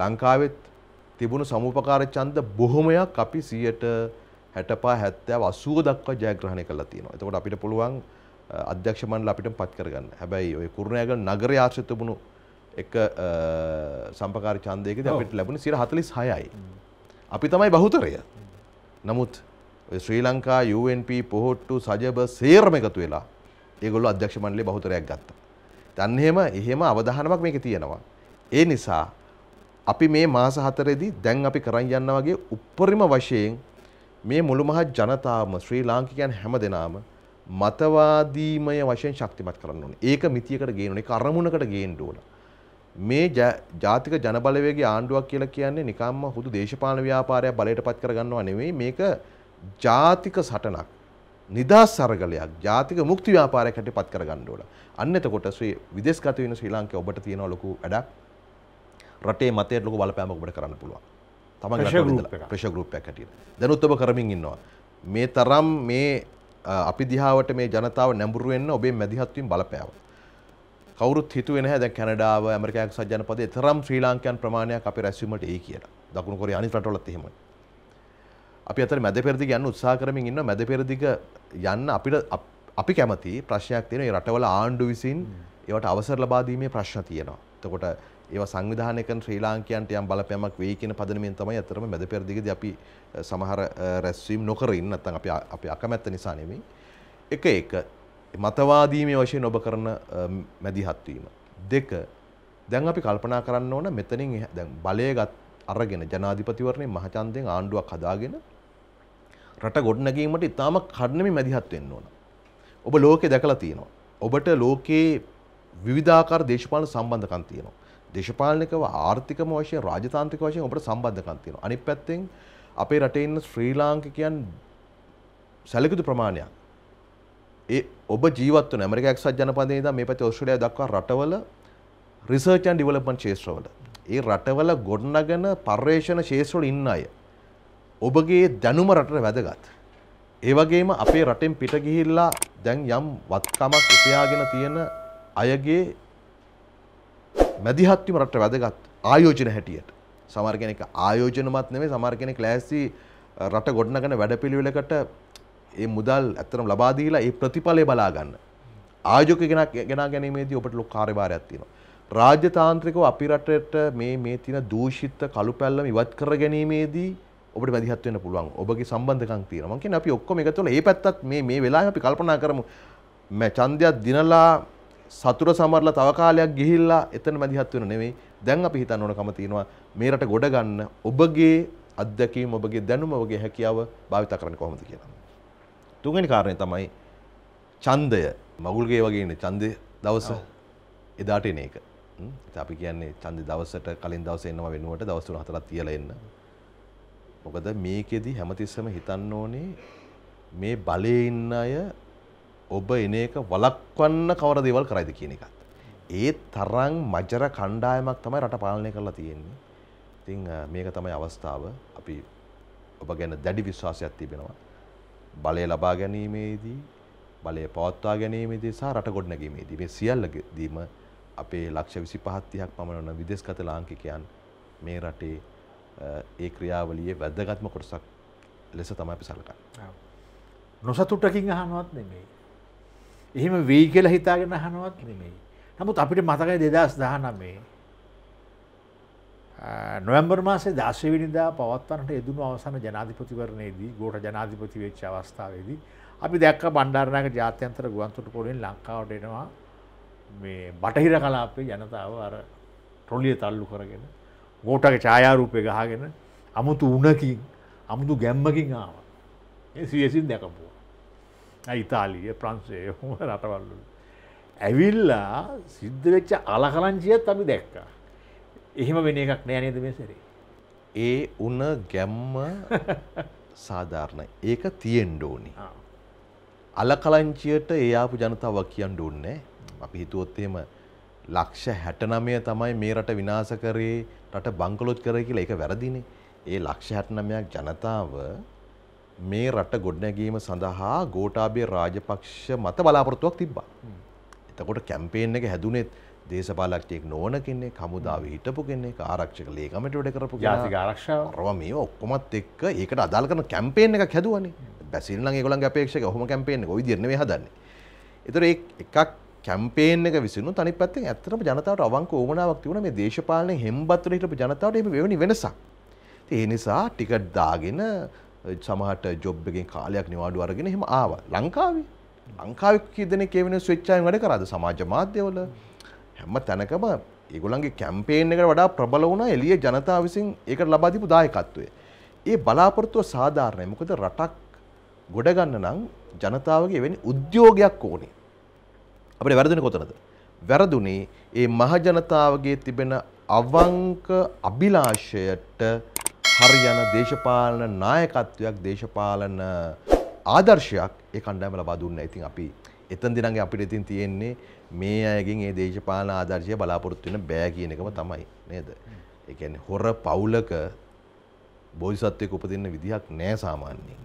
ලංකාවෙත් තිබුණු සමුපකාර ඡන්ද බොහොමයක් අපි 165 70 80 දක්වා ජයග්‍රහණය කරලා තියෙනවා. එතකොට අපිට පුළුවන් අධ්‍යක්ෂ මණ්ඩල අපිට පත් කරගන්න. හැබැයි ඔය කුරුණෑගල නගරය ආශ්‍රිත තිබුණු එක සම්පකාර ඡන්දයකදී අපිට ලැබුණේ 146යි. අපි තමයි බහුතරය. නමුත් ශ්‍රී ලංකා UNP පොහොට්ටු සජබ සේරම එකතු වෙලා ඒගොල්ලෝ අධ්‍යක්ෂ මණ්ඩලේ බහුතරයක් ගත්තා. දැන් එහෙම එහෙම අවධානමක් මේකේ තියෙනවා. ඒ නිසා අපි මේ මාස හතරේදී දැන් අපි කරන් යනවා වගේ උප්පරිම වශයෙන් මේ මුළු මහත් ජනතාවම ශ්‍රී ලාංකිකයන් හැමදෙනාම මතවාදීමය වශයෙන් ශක්තිමත් කරන්න ඕනේ. ඒක මිතියකට ගේන්න ඕනේ. ඒක අරමුණකට ගේන්න ඕන. මේ ජාතික ජනබලවේගයේ ආණ්ඩුවක් කියලා කියන්නේ නිකම්ම හුදු දේශපාලන ව්‍යාපාරයක් බලයටපත් කරගන්නවා නෙවෙයි. මේක ජාතික සටනක්. නිදහස් සරගලයක් ජාතික මුක්ති ව්‍යාපාරයක් හැටියට පත් කරගන්න ඕන. අන්න එතකොට ශ්‍රී විදේශගත වෙන ශ්‍රී ලාංකිකය ඔබට තියෙන ලොකු වැඩක්. රටේ මතයට ලොකු බලපෑමක් ඔබට කරන්න පුළුවන්. තමන්ගේ රටේ ඉඳලා ප්‍රෙෂර් ගෲප් එකක් හැටියට. දැනුත් ඔබ කරමින් ඉන්නවා. මේ තරම් මේ අපි දිහාවට මේ ජනතාව නැඹුරු වෙන්න ඔබේ මැදිහත් වීම බලපෑවා. කවුරුත් හිතුවේ නැහැ දැන් කැනඩාව ඇමරිකාක සජ්ජනපදයේ තරම් ශ්‍රී ලාංකිකයන් ප්‍රමාණයක් අපේ රැස්වීමට එයි කියලා. දකුණු කොරියානු අනිත් රටවලත් එහෙමයි. අපි අතර මැද පෙරදිග යන්න උත්සාහ කරමින් ඉන්නවා මැද පෙරදිග යන්න අපිට අපි කැමති ප්‍රශ්නයක් තියෙනවා මේ රටවල ආණ්ඩු විසින් ඒවට අවසර ලබා දීමේ ප්‍රශ්න තියෙනවා. එතකොට ඒවා සංවිධානය කරන ශ්‍රී ලාංකිකයන්ට යම් බලපෑමක් වෙයි කියන පදනමින් තමයි අතරම මැද පෙර දිගදී අපි සමහර රැස්වීම් නොකර ඉන්න නැත්නම් අපි අපි අකමැත්ත නිසා නෙමෙයි එක එක මතවාදීමේ වශයෙන් ඔබ කරන මැදිහත් වීම දෙක දැන් අපි කල්පනා කරන්න ඕන මෙතනින් දැන් බලය අරගෙන ජනාධිපතිවරණය මහචන්තයෙන් ආණ්ඩුවක් හදාගෙන රට ගොඩනැගීමට ඉතාම කඩනමි මැදිහත් වෙන්න ඕන. ඔබ ලෝකේ දැකලා තියෙනවා. ඔබට ලෝකේ විවිධාකාර දේශපාලන සම්බන්ධකම් තියෙනවා. දේශපාලනිකව ආර්ථිකම වශයෙන් රාජතාන්ත්‍රික වශයෙන් ඔබට සම්බන්ධකම් තියෙනවා. අනිත් පැත්තෙන් අපේ රටේ ඉන්න ශ්‍රී ලාංකිකයන් සැලකිලි ප්‍රමාණයක් ඒ ඔබ ජීවත් වෙන ඇමරිකා එක්සත් ජනපදයේ ඉඳන් මේ පැත්තේ ඕස්ට්‍රේලියාව දක්වා රටවල රිසර්ච් ඇන්ඩ් ඩෙවලොප්මන්ට් ක්ෂේත්‍රවල ඒ රටවල ගොඩනගෙන පර්යේෂණ ක්ෂේත්‍රවල ඉන්න අය ඔබගේ දැනුම රටට වැදගත්. ඒ වගේම අපේ රටෙන් පිට ගිහිල්ලා දැන් යම් වත්කමක් උපයාගෙන තියෙන අයගේ මැදිහත්වීම රට වැදගත් ආයෝජන හැටියට සමහර කෙනෙක් ආයෝජනමත් නෙමෙයි සමහර කෙනෙක් ලෑස්ති රට ගොඩනගන වැඩපිළිවෙලකට ඒ මුදල් ඇත්තටම ලබා දීලා ඒ ප්‍රතිඵලය බලා ගන්න. ආයෝජක කෙනා ගෙනා ගැනීමේදී ඔබට ලොකු කාර්යභාරයක් තියෙනවා. රාජ්‍යතාන්ත්‍රිකව අපි රටට මේ මේ තියෙන දූෂිත කළු පැල්ලම ඉවත් කර ගැනීමේදී ඔබට මැදිහත් වෙන්න පුළුවන්. ඔබගේ සම්බන්ධකම් තියෙනවා. මං කියන්නේ අපි ඔක්කොම එකතු වෙලා මේ පැත්තත් මේ මේ වෙලාවේ අපි කල්පනා කරමු. මේ ඡන්දයක් දිනලා සතුර සමරලා තව කාලයක් ගිහිල්ලා එතන මැදිහත් වෙන නෙවෙයි. දැන් අපි හිතන්න ඕනකම තියෙනවා මේ රට ගොඩ ගන්න ඔබගේ අත්දැකීම් ඔබගේ දැනුම ඔබගේ හැකියාව භාවිත කරන්න කොහොමද කියලා. තුන්වෙනි කාරණය තමයි ඡන්දය. මගුල්ගේ වගේ ඉන්නේ ඡන්දය දවස එදාට එන එක. අපි කියන්නේ ඡන්දි දවසට කලින් දවසේ එනවා වෙනුවට දවස් තුන හතරක් තියලා එන්න. මොකද මේකෙදි හැමතිස්සම හිතන්න ඕනේ මේ බලේ ඉන්න අය ඔබ එන එක වලක්වන්න කවර දේවල් කරයිද කියන එකත්. ඒ තරං මජර කණ්ඩායමක් තමයි රට පාලනය කරලා තියෙන්නේ. ඉතිං මේක තමයි අවස්ථාව අපි ඔබ ගැන දැඩි විශ්වාසයක් තිබෙනවා. බලය ලබා ගැනීමේදී බලය පවත්වා ගැනීමේදී සහ රට ගොඩනැගීමේදී මේ සියල්ලදීම අපේ ලක්ෂ විසි පහත්තියක් පමණ වන විදෙස්ගත ලාංකිකයන් මේ රටේ ඒ ක්‍රියාවලිය වැදගත්ම කොටසක් ලෙස තමයි
අපි සලකන්නේ. නොසතුටකින් අහනවත් නෙමෙයි. එහෙම වෙයි කියලා හිතාගෙන අහනවත් නෙමෙයි. නමුත් අපිට මතකයි 2019 නොවැම්බර් මාසේ 16 වෙනිදා පවත්වන්නට යෙදුණු අවසාන ජනාධිපතිවරණයේදී ගෝඨ ජනාධිපති වෙච්ච අවස්ථාවේදී අපි දැක්ක බණ්ඩාරනායක ජාත්‍යන්තර ගුවන්තොටුපොළෙන් ලංකාවට එනවා මේ බටහිර කලාපයේ ජනතාව අර ට්‍රොලිය තල්ලු කරගෙන ගෝඨගේ ඡායාරූපය ගහගෙන අමුතු උණකින් අමුතු ගැම්මකින් ආවා. ඒ සියසින් දැකපුවා. ඉතාලිය ප්‍රන්සේ හොම රටවල්ලු. ඇවිල්ලා සිද්ධවෙච්ච අලකරංචියත් අපි දැක්කා. එහෙම වෙන එකක් නෑනේද මෙසරේ. ඒ උන ගැම්ම සාධාරණ
ඒක තියෙන්ඩෝනි. අලකලංචියට ඒආපු ජනතාව කියන්න ඕන්නේ අපි හිතුවොත් එහෙම ලක්ෂ හැටනමය තමයි මේ රට විනාස කරේ රට බංකලොත් කර කියලා එක වැරදිනේ ඒ ලක්ෂ හැටනමයක් ජනතාව මේ රට ගොඩනැගීම සඳහා ගෝටාබේ රාජපක්ෂ මත බලාපොරොත්තුවක් තිබ්බා. එතකොට කැම්පේන් එක හැදුනෙත් දේශපාලක්ටයෙක් නෝන කෙන්නේ කමුදාව හිටපු කෙනෙක් ආරක්ෂක ලේකමට වැඩ කරපු ජාතික ආරක්ෂාව රව මේ ඔක්කොමත් එක්ක ඒකට අදාළ කරන කැම්පේන් එකක් හැදුවනේ. බැසිල්ලන් ඒගොල්ලන්ගේ අපේක්ෂක ඔහොම කැම්පේන් එක ওই විදිහට නෙවෙයි හදන්නේ. ඒතර ඒ එකක් කැම්පේන් එක විසිනු තනි පැත්තෙන් ඇත්තටම ජනතාවට අවංක ඕමනාවක් තිබුණා මේ දේශපාලනේ හෙම්බත් වල හිටපු ජනතාවට එහෙම වෙවෙනි වෙනසක්. ඒ නිසා ටිකට් දාගෙන සමහට ජොබ්ගෙන් කාලයක් නිවාඩු අරගෙන හෙම ආව ලංකාවේ ලංකාව කියදන කෙවෙන ස්වෙච්චායෙන් වැඩ කරද සමාජ මාධ්‍යවල හැම තැනකම ඒගොලන්ගේ කැම්පේෙන් එකට වඩා ප්‍රබල වුණ එලිය ජනතා විසින් ඒකට ලබාදිපු දායකත්වය. ඒ බලාපොරත්තුව සාධාරණය මොකද රටක් ගොඩගන්න නම් ජනතාවගේ වෙනි උද්‍යෝගයක් ඕනේ. අපට වැරදින කොතනද. වැරදුනේ ඒ මහජනතාවගේ තිබෙන අවංක අභිලාශයට හරියන දේශපාලන නායකත්වයක් දේශපාලන ආදර්ශයක් ඒ කණ්ඩායම ලබා දුන්න. ඉතින් අපි එතන දිනගේ අපිට ඉතින් තියෙන්නේ මේ අයගෙන් ඒ දේශපාලන ආදර්ශය බලාපොරොත්තු වෙන බෑ කියන එකම තමයි නේද? ඒ කියන්නේ හොර පවුලක බෝධිසත්වෙක් උපදින්න විදිහක් නෑ සාමාන්‍යයෙන්.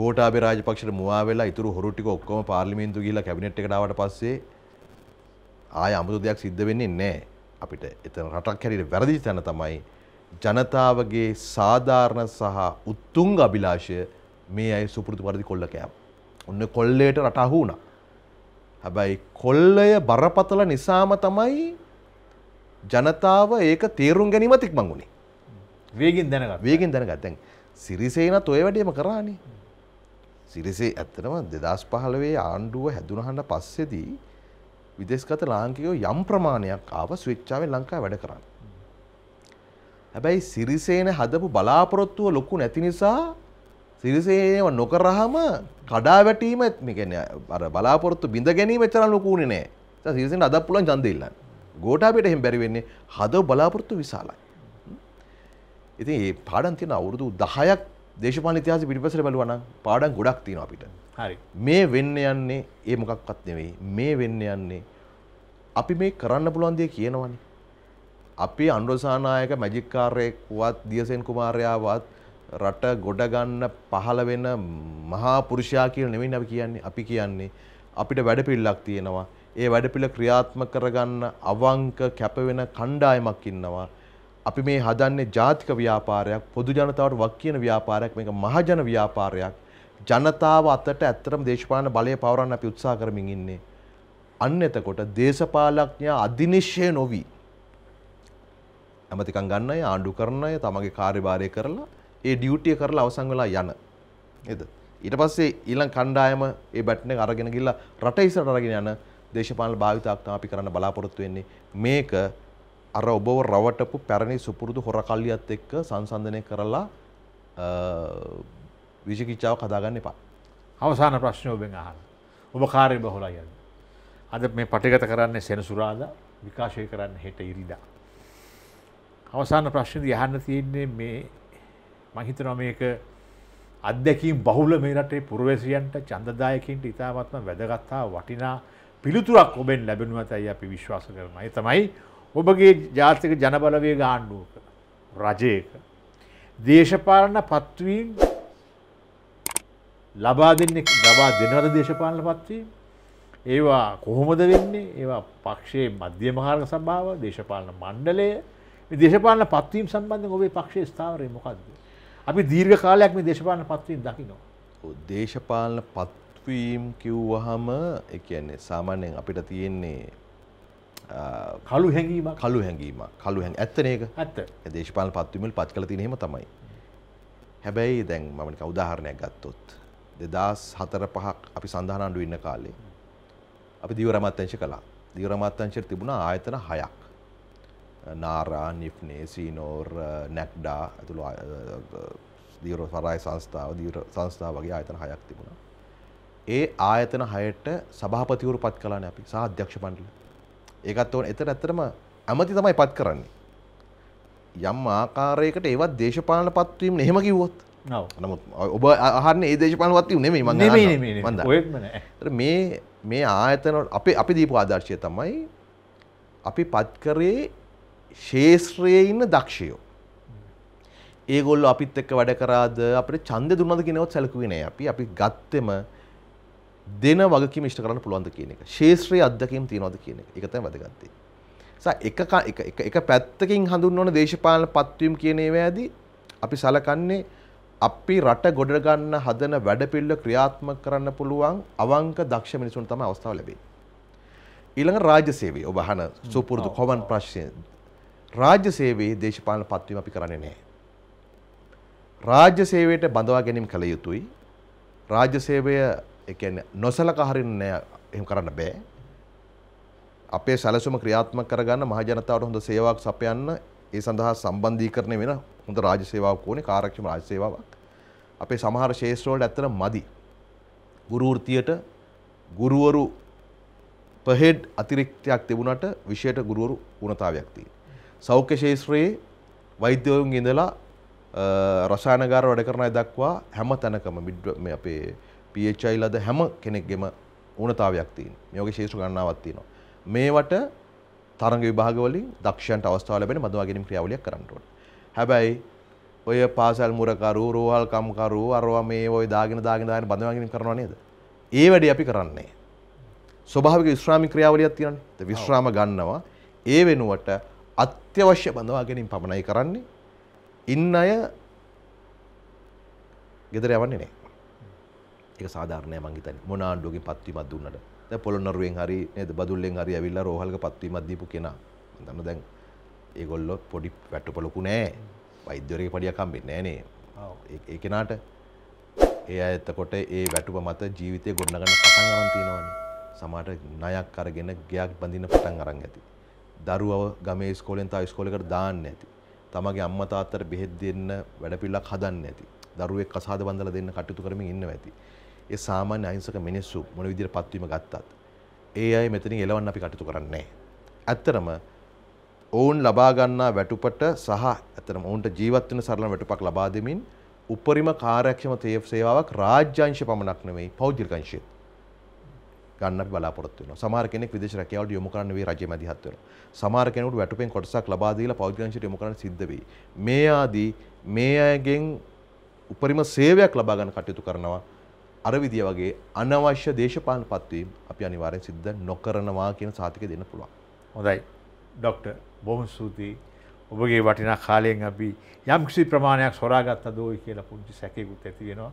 ගෝඨාභය රාජපක්ෂට මුවා වෙලා ඉතුරු හොරු ටික ඔක්කොම පාර්ලිමේන්තු ගිහිල්ලා කැබිනට් එකට ආවට පස්සේ ආය අමුතු දෙයක් සිද්ධ වෙන්නේ නැහැ අපිට. එතන රටක් හැටියට වැරදි තැන තමයි ජනතාවගේ සාධාරණ සහ උත්තුංග අභිලාශය මේ අය සුපුරුදු පරිදි කොල්ල කෑම. ඔන්න කොල්ලයට රට අහු වුණා. හැබැයි කොල්ලය බරපතල නිසාම තමයි ජනතාව ඒක තේරුම් ගැනීම තික්මං වුණේ. වේගින් දැනග වේගින් දැනගත් දැන් සිරිසේනත් ඔය වැඩේම කරානේ. සිරිසේ ඇත්තටම 2015 ආණ්ඩුව හැදුනහන්න පස්සේදී විදේශගත ලාංකිකයෝ යම් ප්‍රමාණයක් ආව ස්විච්චාවෙන් ලංකාව වැඩ කරන්න. හැබැයි සිරිසේන හදපු බලාපොරොත්තුව ලොකු නැති නිසා සිරිසේව නොකරහම කඩා වැටීම මේකන අර බලාපොරොත්තු බිඳ ගැනීම එතරම් ලොකුුණේ නෑ සිරිසෙන් අදක් පුලන් ජන්දඉල්ල ගෝටාපිට එහෙම බැරිවෙන්නේ හදව බලාපොරොත්තු විශාලයි. ඉතින් ඒ පාඩන් තියෙන අවුරුදු දහයක් දේශපාල ඉතිහාස පිටිපසට බලවන පාඩම් ගොඩක් තියෙනවා අපිට. හරි. මේ වෙන්න යන්නේ ඒ මොකක්වත් නෙවෙයි. මේ වෙන්න යන්නේ අපි මේ කරන්න පුළුවන් දේ කියනවනේ. අපි අනුරසානායක මැජික්කාරයෙක් වුවත් දියසෙන් කුමාරයාවත් රට ගොඩගන්න පහළ වෙන මහා පුරුෂයා කියලා නෙමෙයි අපි කියන්නේ. අපි කියන්නේ අපිට වැඩපිළිවෙලක් තියෙනවා. ඒ වැඩපිළිවෙල ක්‍රියාත්මක කරගන්න අවංක කැප වෙන කණ්ඩායමක් ඉන්නවා. අපි මේ හදන්නේ ජාතික ව්‍යාපාරයක්, පොදු ජනතාවට වක් කියන ව්‍යාපාරයක්, මේක මහජන ව්‍යාපාරයක්. ජනතාව අතට ඇත්තටම දේශපාලන බලය පවරන්න අපි උත්සාහ කරමින් ඉන්නේ. අන්න එතකොට දේශපාලඥයා අධිනිශ්චය නොවී ඇමතිකං ගන්න අය ආණ්ඩු කරනය තමගේ කාර්යභාරය කරලා ඒ ඩියුටිය කරලා අවසං වෙලා යන එද ඊට පස්සේ ඊළං කණ්ඩායම ඒ බැට්න අරගෙන ගිල්ලා රට ඉසට අරගෙන යන දේශපාල භාවිතාක්තා අපි කරන්න බලාපොරොත්තු වෙන්නේ මේක අර ඔබව රවටපු පැරණි සුපුරුදු හොරකල්ලියත් එක්ක සංසන්ධනය කරලා
විෂිකිච්චාව කදාගන්න එපා අවසාන ප්‍රශ්න ඔබෙන් අහන්න ඔබ කාර්ය බහොලා යන්න අද මේ පටිගත කරන්නේ සෙනසුරාදා විකාශය කරන්න හෙට ඉරිදා අවසාන ප්‍රශ්නද යහන්න තියෙන්නේ මේ මහිතනො මේක අත්දැකීම් බහුල මේ රටේ පුරවැසියන්ට චන්දදායකින්ට ඉතාමත්ම වැදගත්තා වටිනා පිළිතුරක් ඔබෙන් ලැබෙනු ඇතයි අපි විශ්වාස කරනයි තමයි ඔබගේ ජාතික ජනබලවය ගාණ්ඩුවක රජයක දේශපාලන පත්වීම් ලබා දෙන්නේ ලබා දෙනවද දේශපාලන පත්වීම් ඒවා කොහොමද වෙන්නේ ඒවා පක්ෂයේ මධ්‍යමහාරක සභාව දේශපාලන මණ්ඩලය දේශපාලන පත්වීම් සම්බන්ධ ඔබේ පක්ෂේ ස්ථාවරය මොකක්ද. අපි දීර්ඝ කාලයක් මේ දේශපාලන පත්වීම් දකිනවා.
දේශපාලන පත්වීම් කිව්වහම එකන්නේ සාමාන්‍යයෙන් අපිට තියෙන්නේ කළු හැඟීම කළු හැඟීම කළු හැඟ ඇත්තනක ඇත්ත දේශපාල පත්වීමල් පච් කල තිනෙම තමයි. හැබැයි දැන් මමනික උදාහරණයක් ගත්තොත්. දෙදස් හතර පහක් අපි සඳහනන්ඩු ඉන්න කාලේ. අපි දීවරමත්තංශ කලා දීවරමත්තංශයට තිබුණා ආයතන හයක්. නාරා නිෆ්නේ සීනෝර් නැක්්ඩා ඇතුළු දීවර සරයි සංස්ථාව දීර සංස්ථාව වගේ ආයතන හයක් තිබුණා. ඒ ආයතන හයට සභාපතිවරු පත් කලාන අපි සහ අධ්‍යක්ෂ පණ්ඩල. ඒකත් ඕන එතට ඇත්තරම ඇමති තමයි පත් කරන්නේ. යම් ආකාරයකට ඒවත් දේශපාලන පත්වීම එහෙම කිව්වොත් නමුත් ඔබ අහන්න ඒ දේශපාලවත්ව නෙමේ ම මේ මේ ආයතනට අපි අපි දීපු ආදර්ශය තමයි අපි පත්කරේ ශේෂත්‍රයේ ඉන්න දක්ෂයෝ. ඒගොල්ල අපිත් එක්ක වැඩ කරාද අපිට ඡන්දය දුන්නද කියනවත් සැලකුවේ නෑ අපි. අපි ගත්තෙම දෙන වගකීම ඉෂ්ට කරන්න පුළුවන්ද කියන එක. ශේෂත්‍රයේ අත්දැකීම් තියනවද කියන එක. ඒක තමයි වැදගත් දේ. එක එක එක පැත්තකින් හඳුන්වන දේශපාලන පත්වීම් කියන ඒවාදී අපි සලකන්නේ අපි රට ගොඩ ගන්න හදන වැඩපිළිවෙල ක්‍රියාත්මක කරන්න පුළුවන් අවංක දක්ෂ මිනිසුන් තමයි අවස්ථාව ලැබෙන්නේ. ඊළඟ රාජ්‍ය සේවය ඔබ අහන සුපුරුදු කොමන් ප්‍රශ්නේ රාජ්‍ය සේවයේ දේශපාලන පත්වීම අපි කරන්නේ නැහැ. රාජ්‍ය සේවයට බඳවා ගැනීම කළ යුතුයි. රාජ්‍ය සේවය ඒ කියන්නේ නොසලකා හරින්න එහෙම කරන්න බෑ. අපේ සැලසුම ක්‍රියාත්මක කරගන්න මහජනතාවට හොඳ සේවාවක් සපයන්න ඒ සඳහා සම්බන්ධීකරණය වෙන හොඳ රාජ්‍ය සේවාවක් ඕනේ කාර්යක්ෂම රාජ්‍ය සේවාවක්. අපේ සමහර ශේෂ්ත්‍රවල ඇත්තට මදි. ගුරු වෘත්තියට ගුරුවරු පහෙඩ් අතිරික්තයක් තිබුණාට විශේෂ ගුරුවරු වුණතාවයක් තියෙනවා. සෞඛ්‍යශේත්‍රයේ වෛද්‍යවරුන් ඉඳලා රසායනගාර වැඩ කරන අය දක්වා හැම තැනකම මේ අපේ PHI ලද හැම කෙනෙක්ගෙම ඌනතාවයක් තියෙන. මේ වගේ ශේෂ්ත්‍ර ගණනාවක් තියෙනවා. මේවට තරඟ විභාග වලින් දක්ෂයන්ට අවස්ථාව ලැබෙන මදුවා ගැනීම ක්‍රියාවලියක් කරන්න ඕනේ. හැබැයි ඔය පාසල් මුරකරු, රෝහල් කම්කරු, අරවා මේ ඔය දාගෙන දාගෙන දාගෙන බඳවා ගැනීම කරනවා නේද? ඒ වැඩේ අපි කරන්නේ. ස්වභාවික විශ්‍රාම ක්‍රියාවලියක් තියෙනවානේ. ඒ විශ්‍රාම ගන්නවා. ඒ වෙනුවට අත්‍යවශ්‍ය බඳවා ගැනීම පමණයි කරන්නේ ඉන්න අය ගෙදර යවන්නේ නෑ එක සාධාරණය මංගේතන මොනාණ්ඩුවගේ පත්වීමත් දුන්නට ද පොළොන්නරුවෙන් හරි නද බදුල්ලෙන් හරි ඇවිල්ලා රෝහල්ක පත්වීමත් දීපු කෙනා දන්න දැන් ඒගොල්ලොත් පොඩි වැට්ටපලොකු නෑ වෛද්‍යරක පඩියකම්බෙ නෑනේ ඒ කෙනාට ඒ ඇත්තකොට ඒ වැටුප මත ජීවිතය ගොඩනගන්න පටන් අරන්තිනවන සමට නයක් කරගෙන ගයක් බඳින්න පටන් අරන් ඇති දරුවව ගමේ ස්කෝලෙන් තව ස්කෝලකට දාන්න ඇති. තමගේ අම්මා තාත්තට බෙහෙත් දෙන්න වැඩපිළිවෙලක් හදන්න ඇති. දරුවෙක් කසාද බඳලා දෙන්න කටයුතු කරමින් ඉන්නවා ඇති. ඒ සාමාන්‍ය අහිංසක මිනිස්සු මොන විදිහට පත්වීම ගත්තත් ඒ අය මෙතනින් එලවන්න අපි කටයුතු කරන්නේ ඇත්තරම ඔවුන් ලබා ගන්නා වැටුපට සහ ඇත්තටම ඔවුන්ට ජීවත් වෙන සරල වැටුපක් ලබා දෙමින් උපරිම කාර්යක්ෂම තේව සේවාවක් රාජ්‍ය අංශ පමණක් නෙවෙයි පෞද්ගලික අංශයත් ගන්න අපි බලාපොරොත්තු වෙනවා. සමහර කෙනෙක් විදේශ රැකියාවලට යොමු කරන්න වෙයි රජය මැදිහත් වෙනවා. සමහර කෙනෙකුට වැටුපෙන් කොටසක් ලබා දීලා පෞද්ගලික අංශයට යොමු කරන්න සිද්ධ වෙයි. මේ ආදී මේ අයගෙන් උපරිම සේවයක් ලබා ගන්න කටයුතු කරනවා. අර විදිය වගේ අනවශ්‍ය දේශපාලන පත්වීම් අපි අනිවාර්යෙන් සිද්ධ
නොකරනවා කියන සාතිකය දෙන්න පුළුවන්. හොඳයි. ડોක්ටර් බොහොම ස්තුතියි. ඔබගේ වටිනා කාලයෙන් අපි යම් කිසි ප්‍රමාණයක් සොරාගත්ත දෝයි කියලා පුංචි සැකයකුත් ඇති වෙනවා.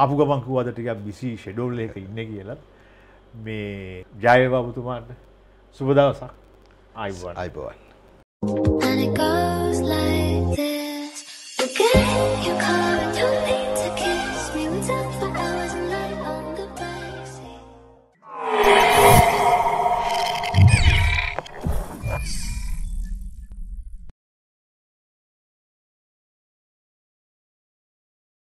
ආපු ගමන් කිව්වද ටිකක් බිසි ෂෙඩියුල් එකක ඉන්නේ කියලා. මේ ජයවා බුතුමාට සුබ දවසක් අයිබුවන් අයිබුවන් And it goes like this, you get your car.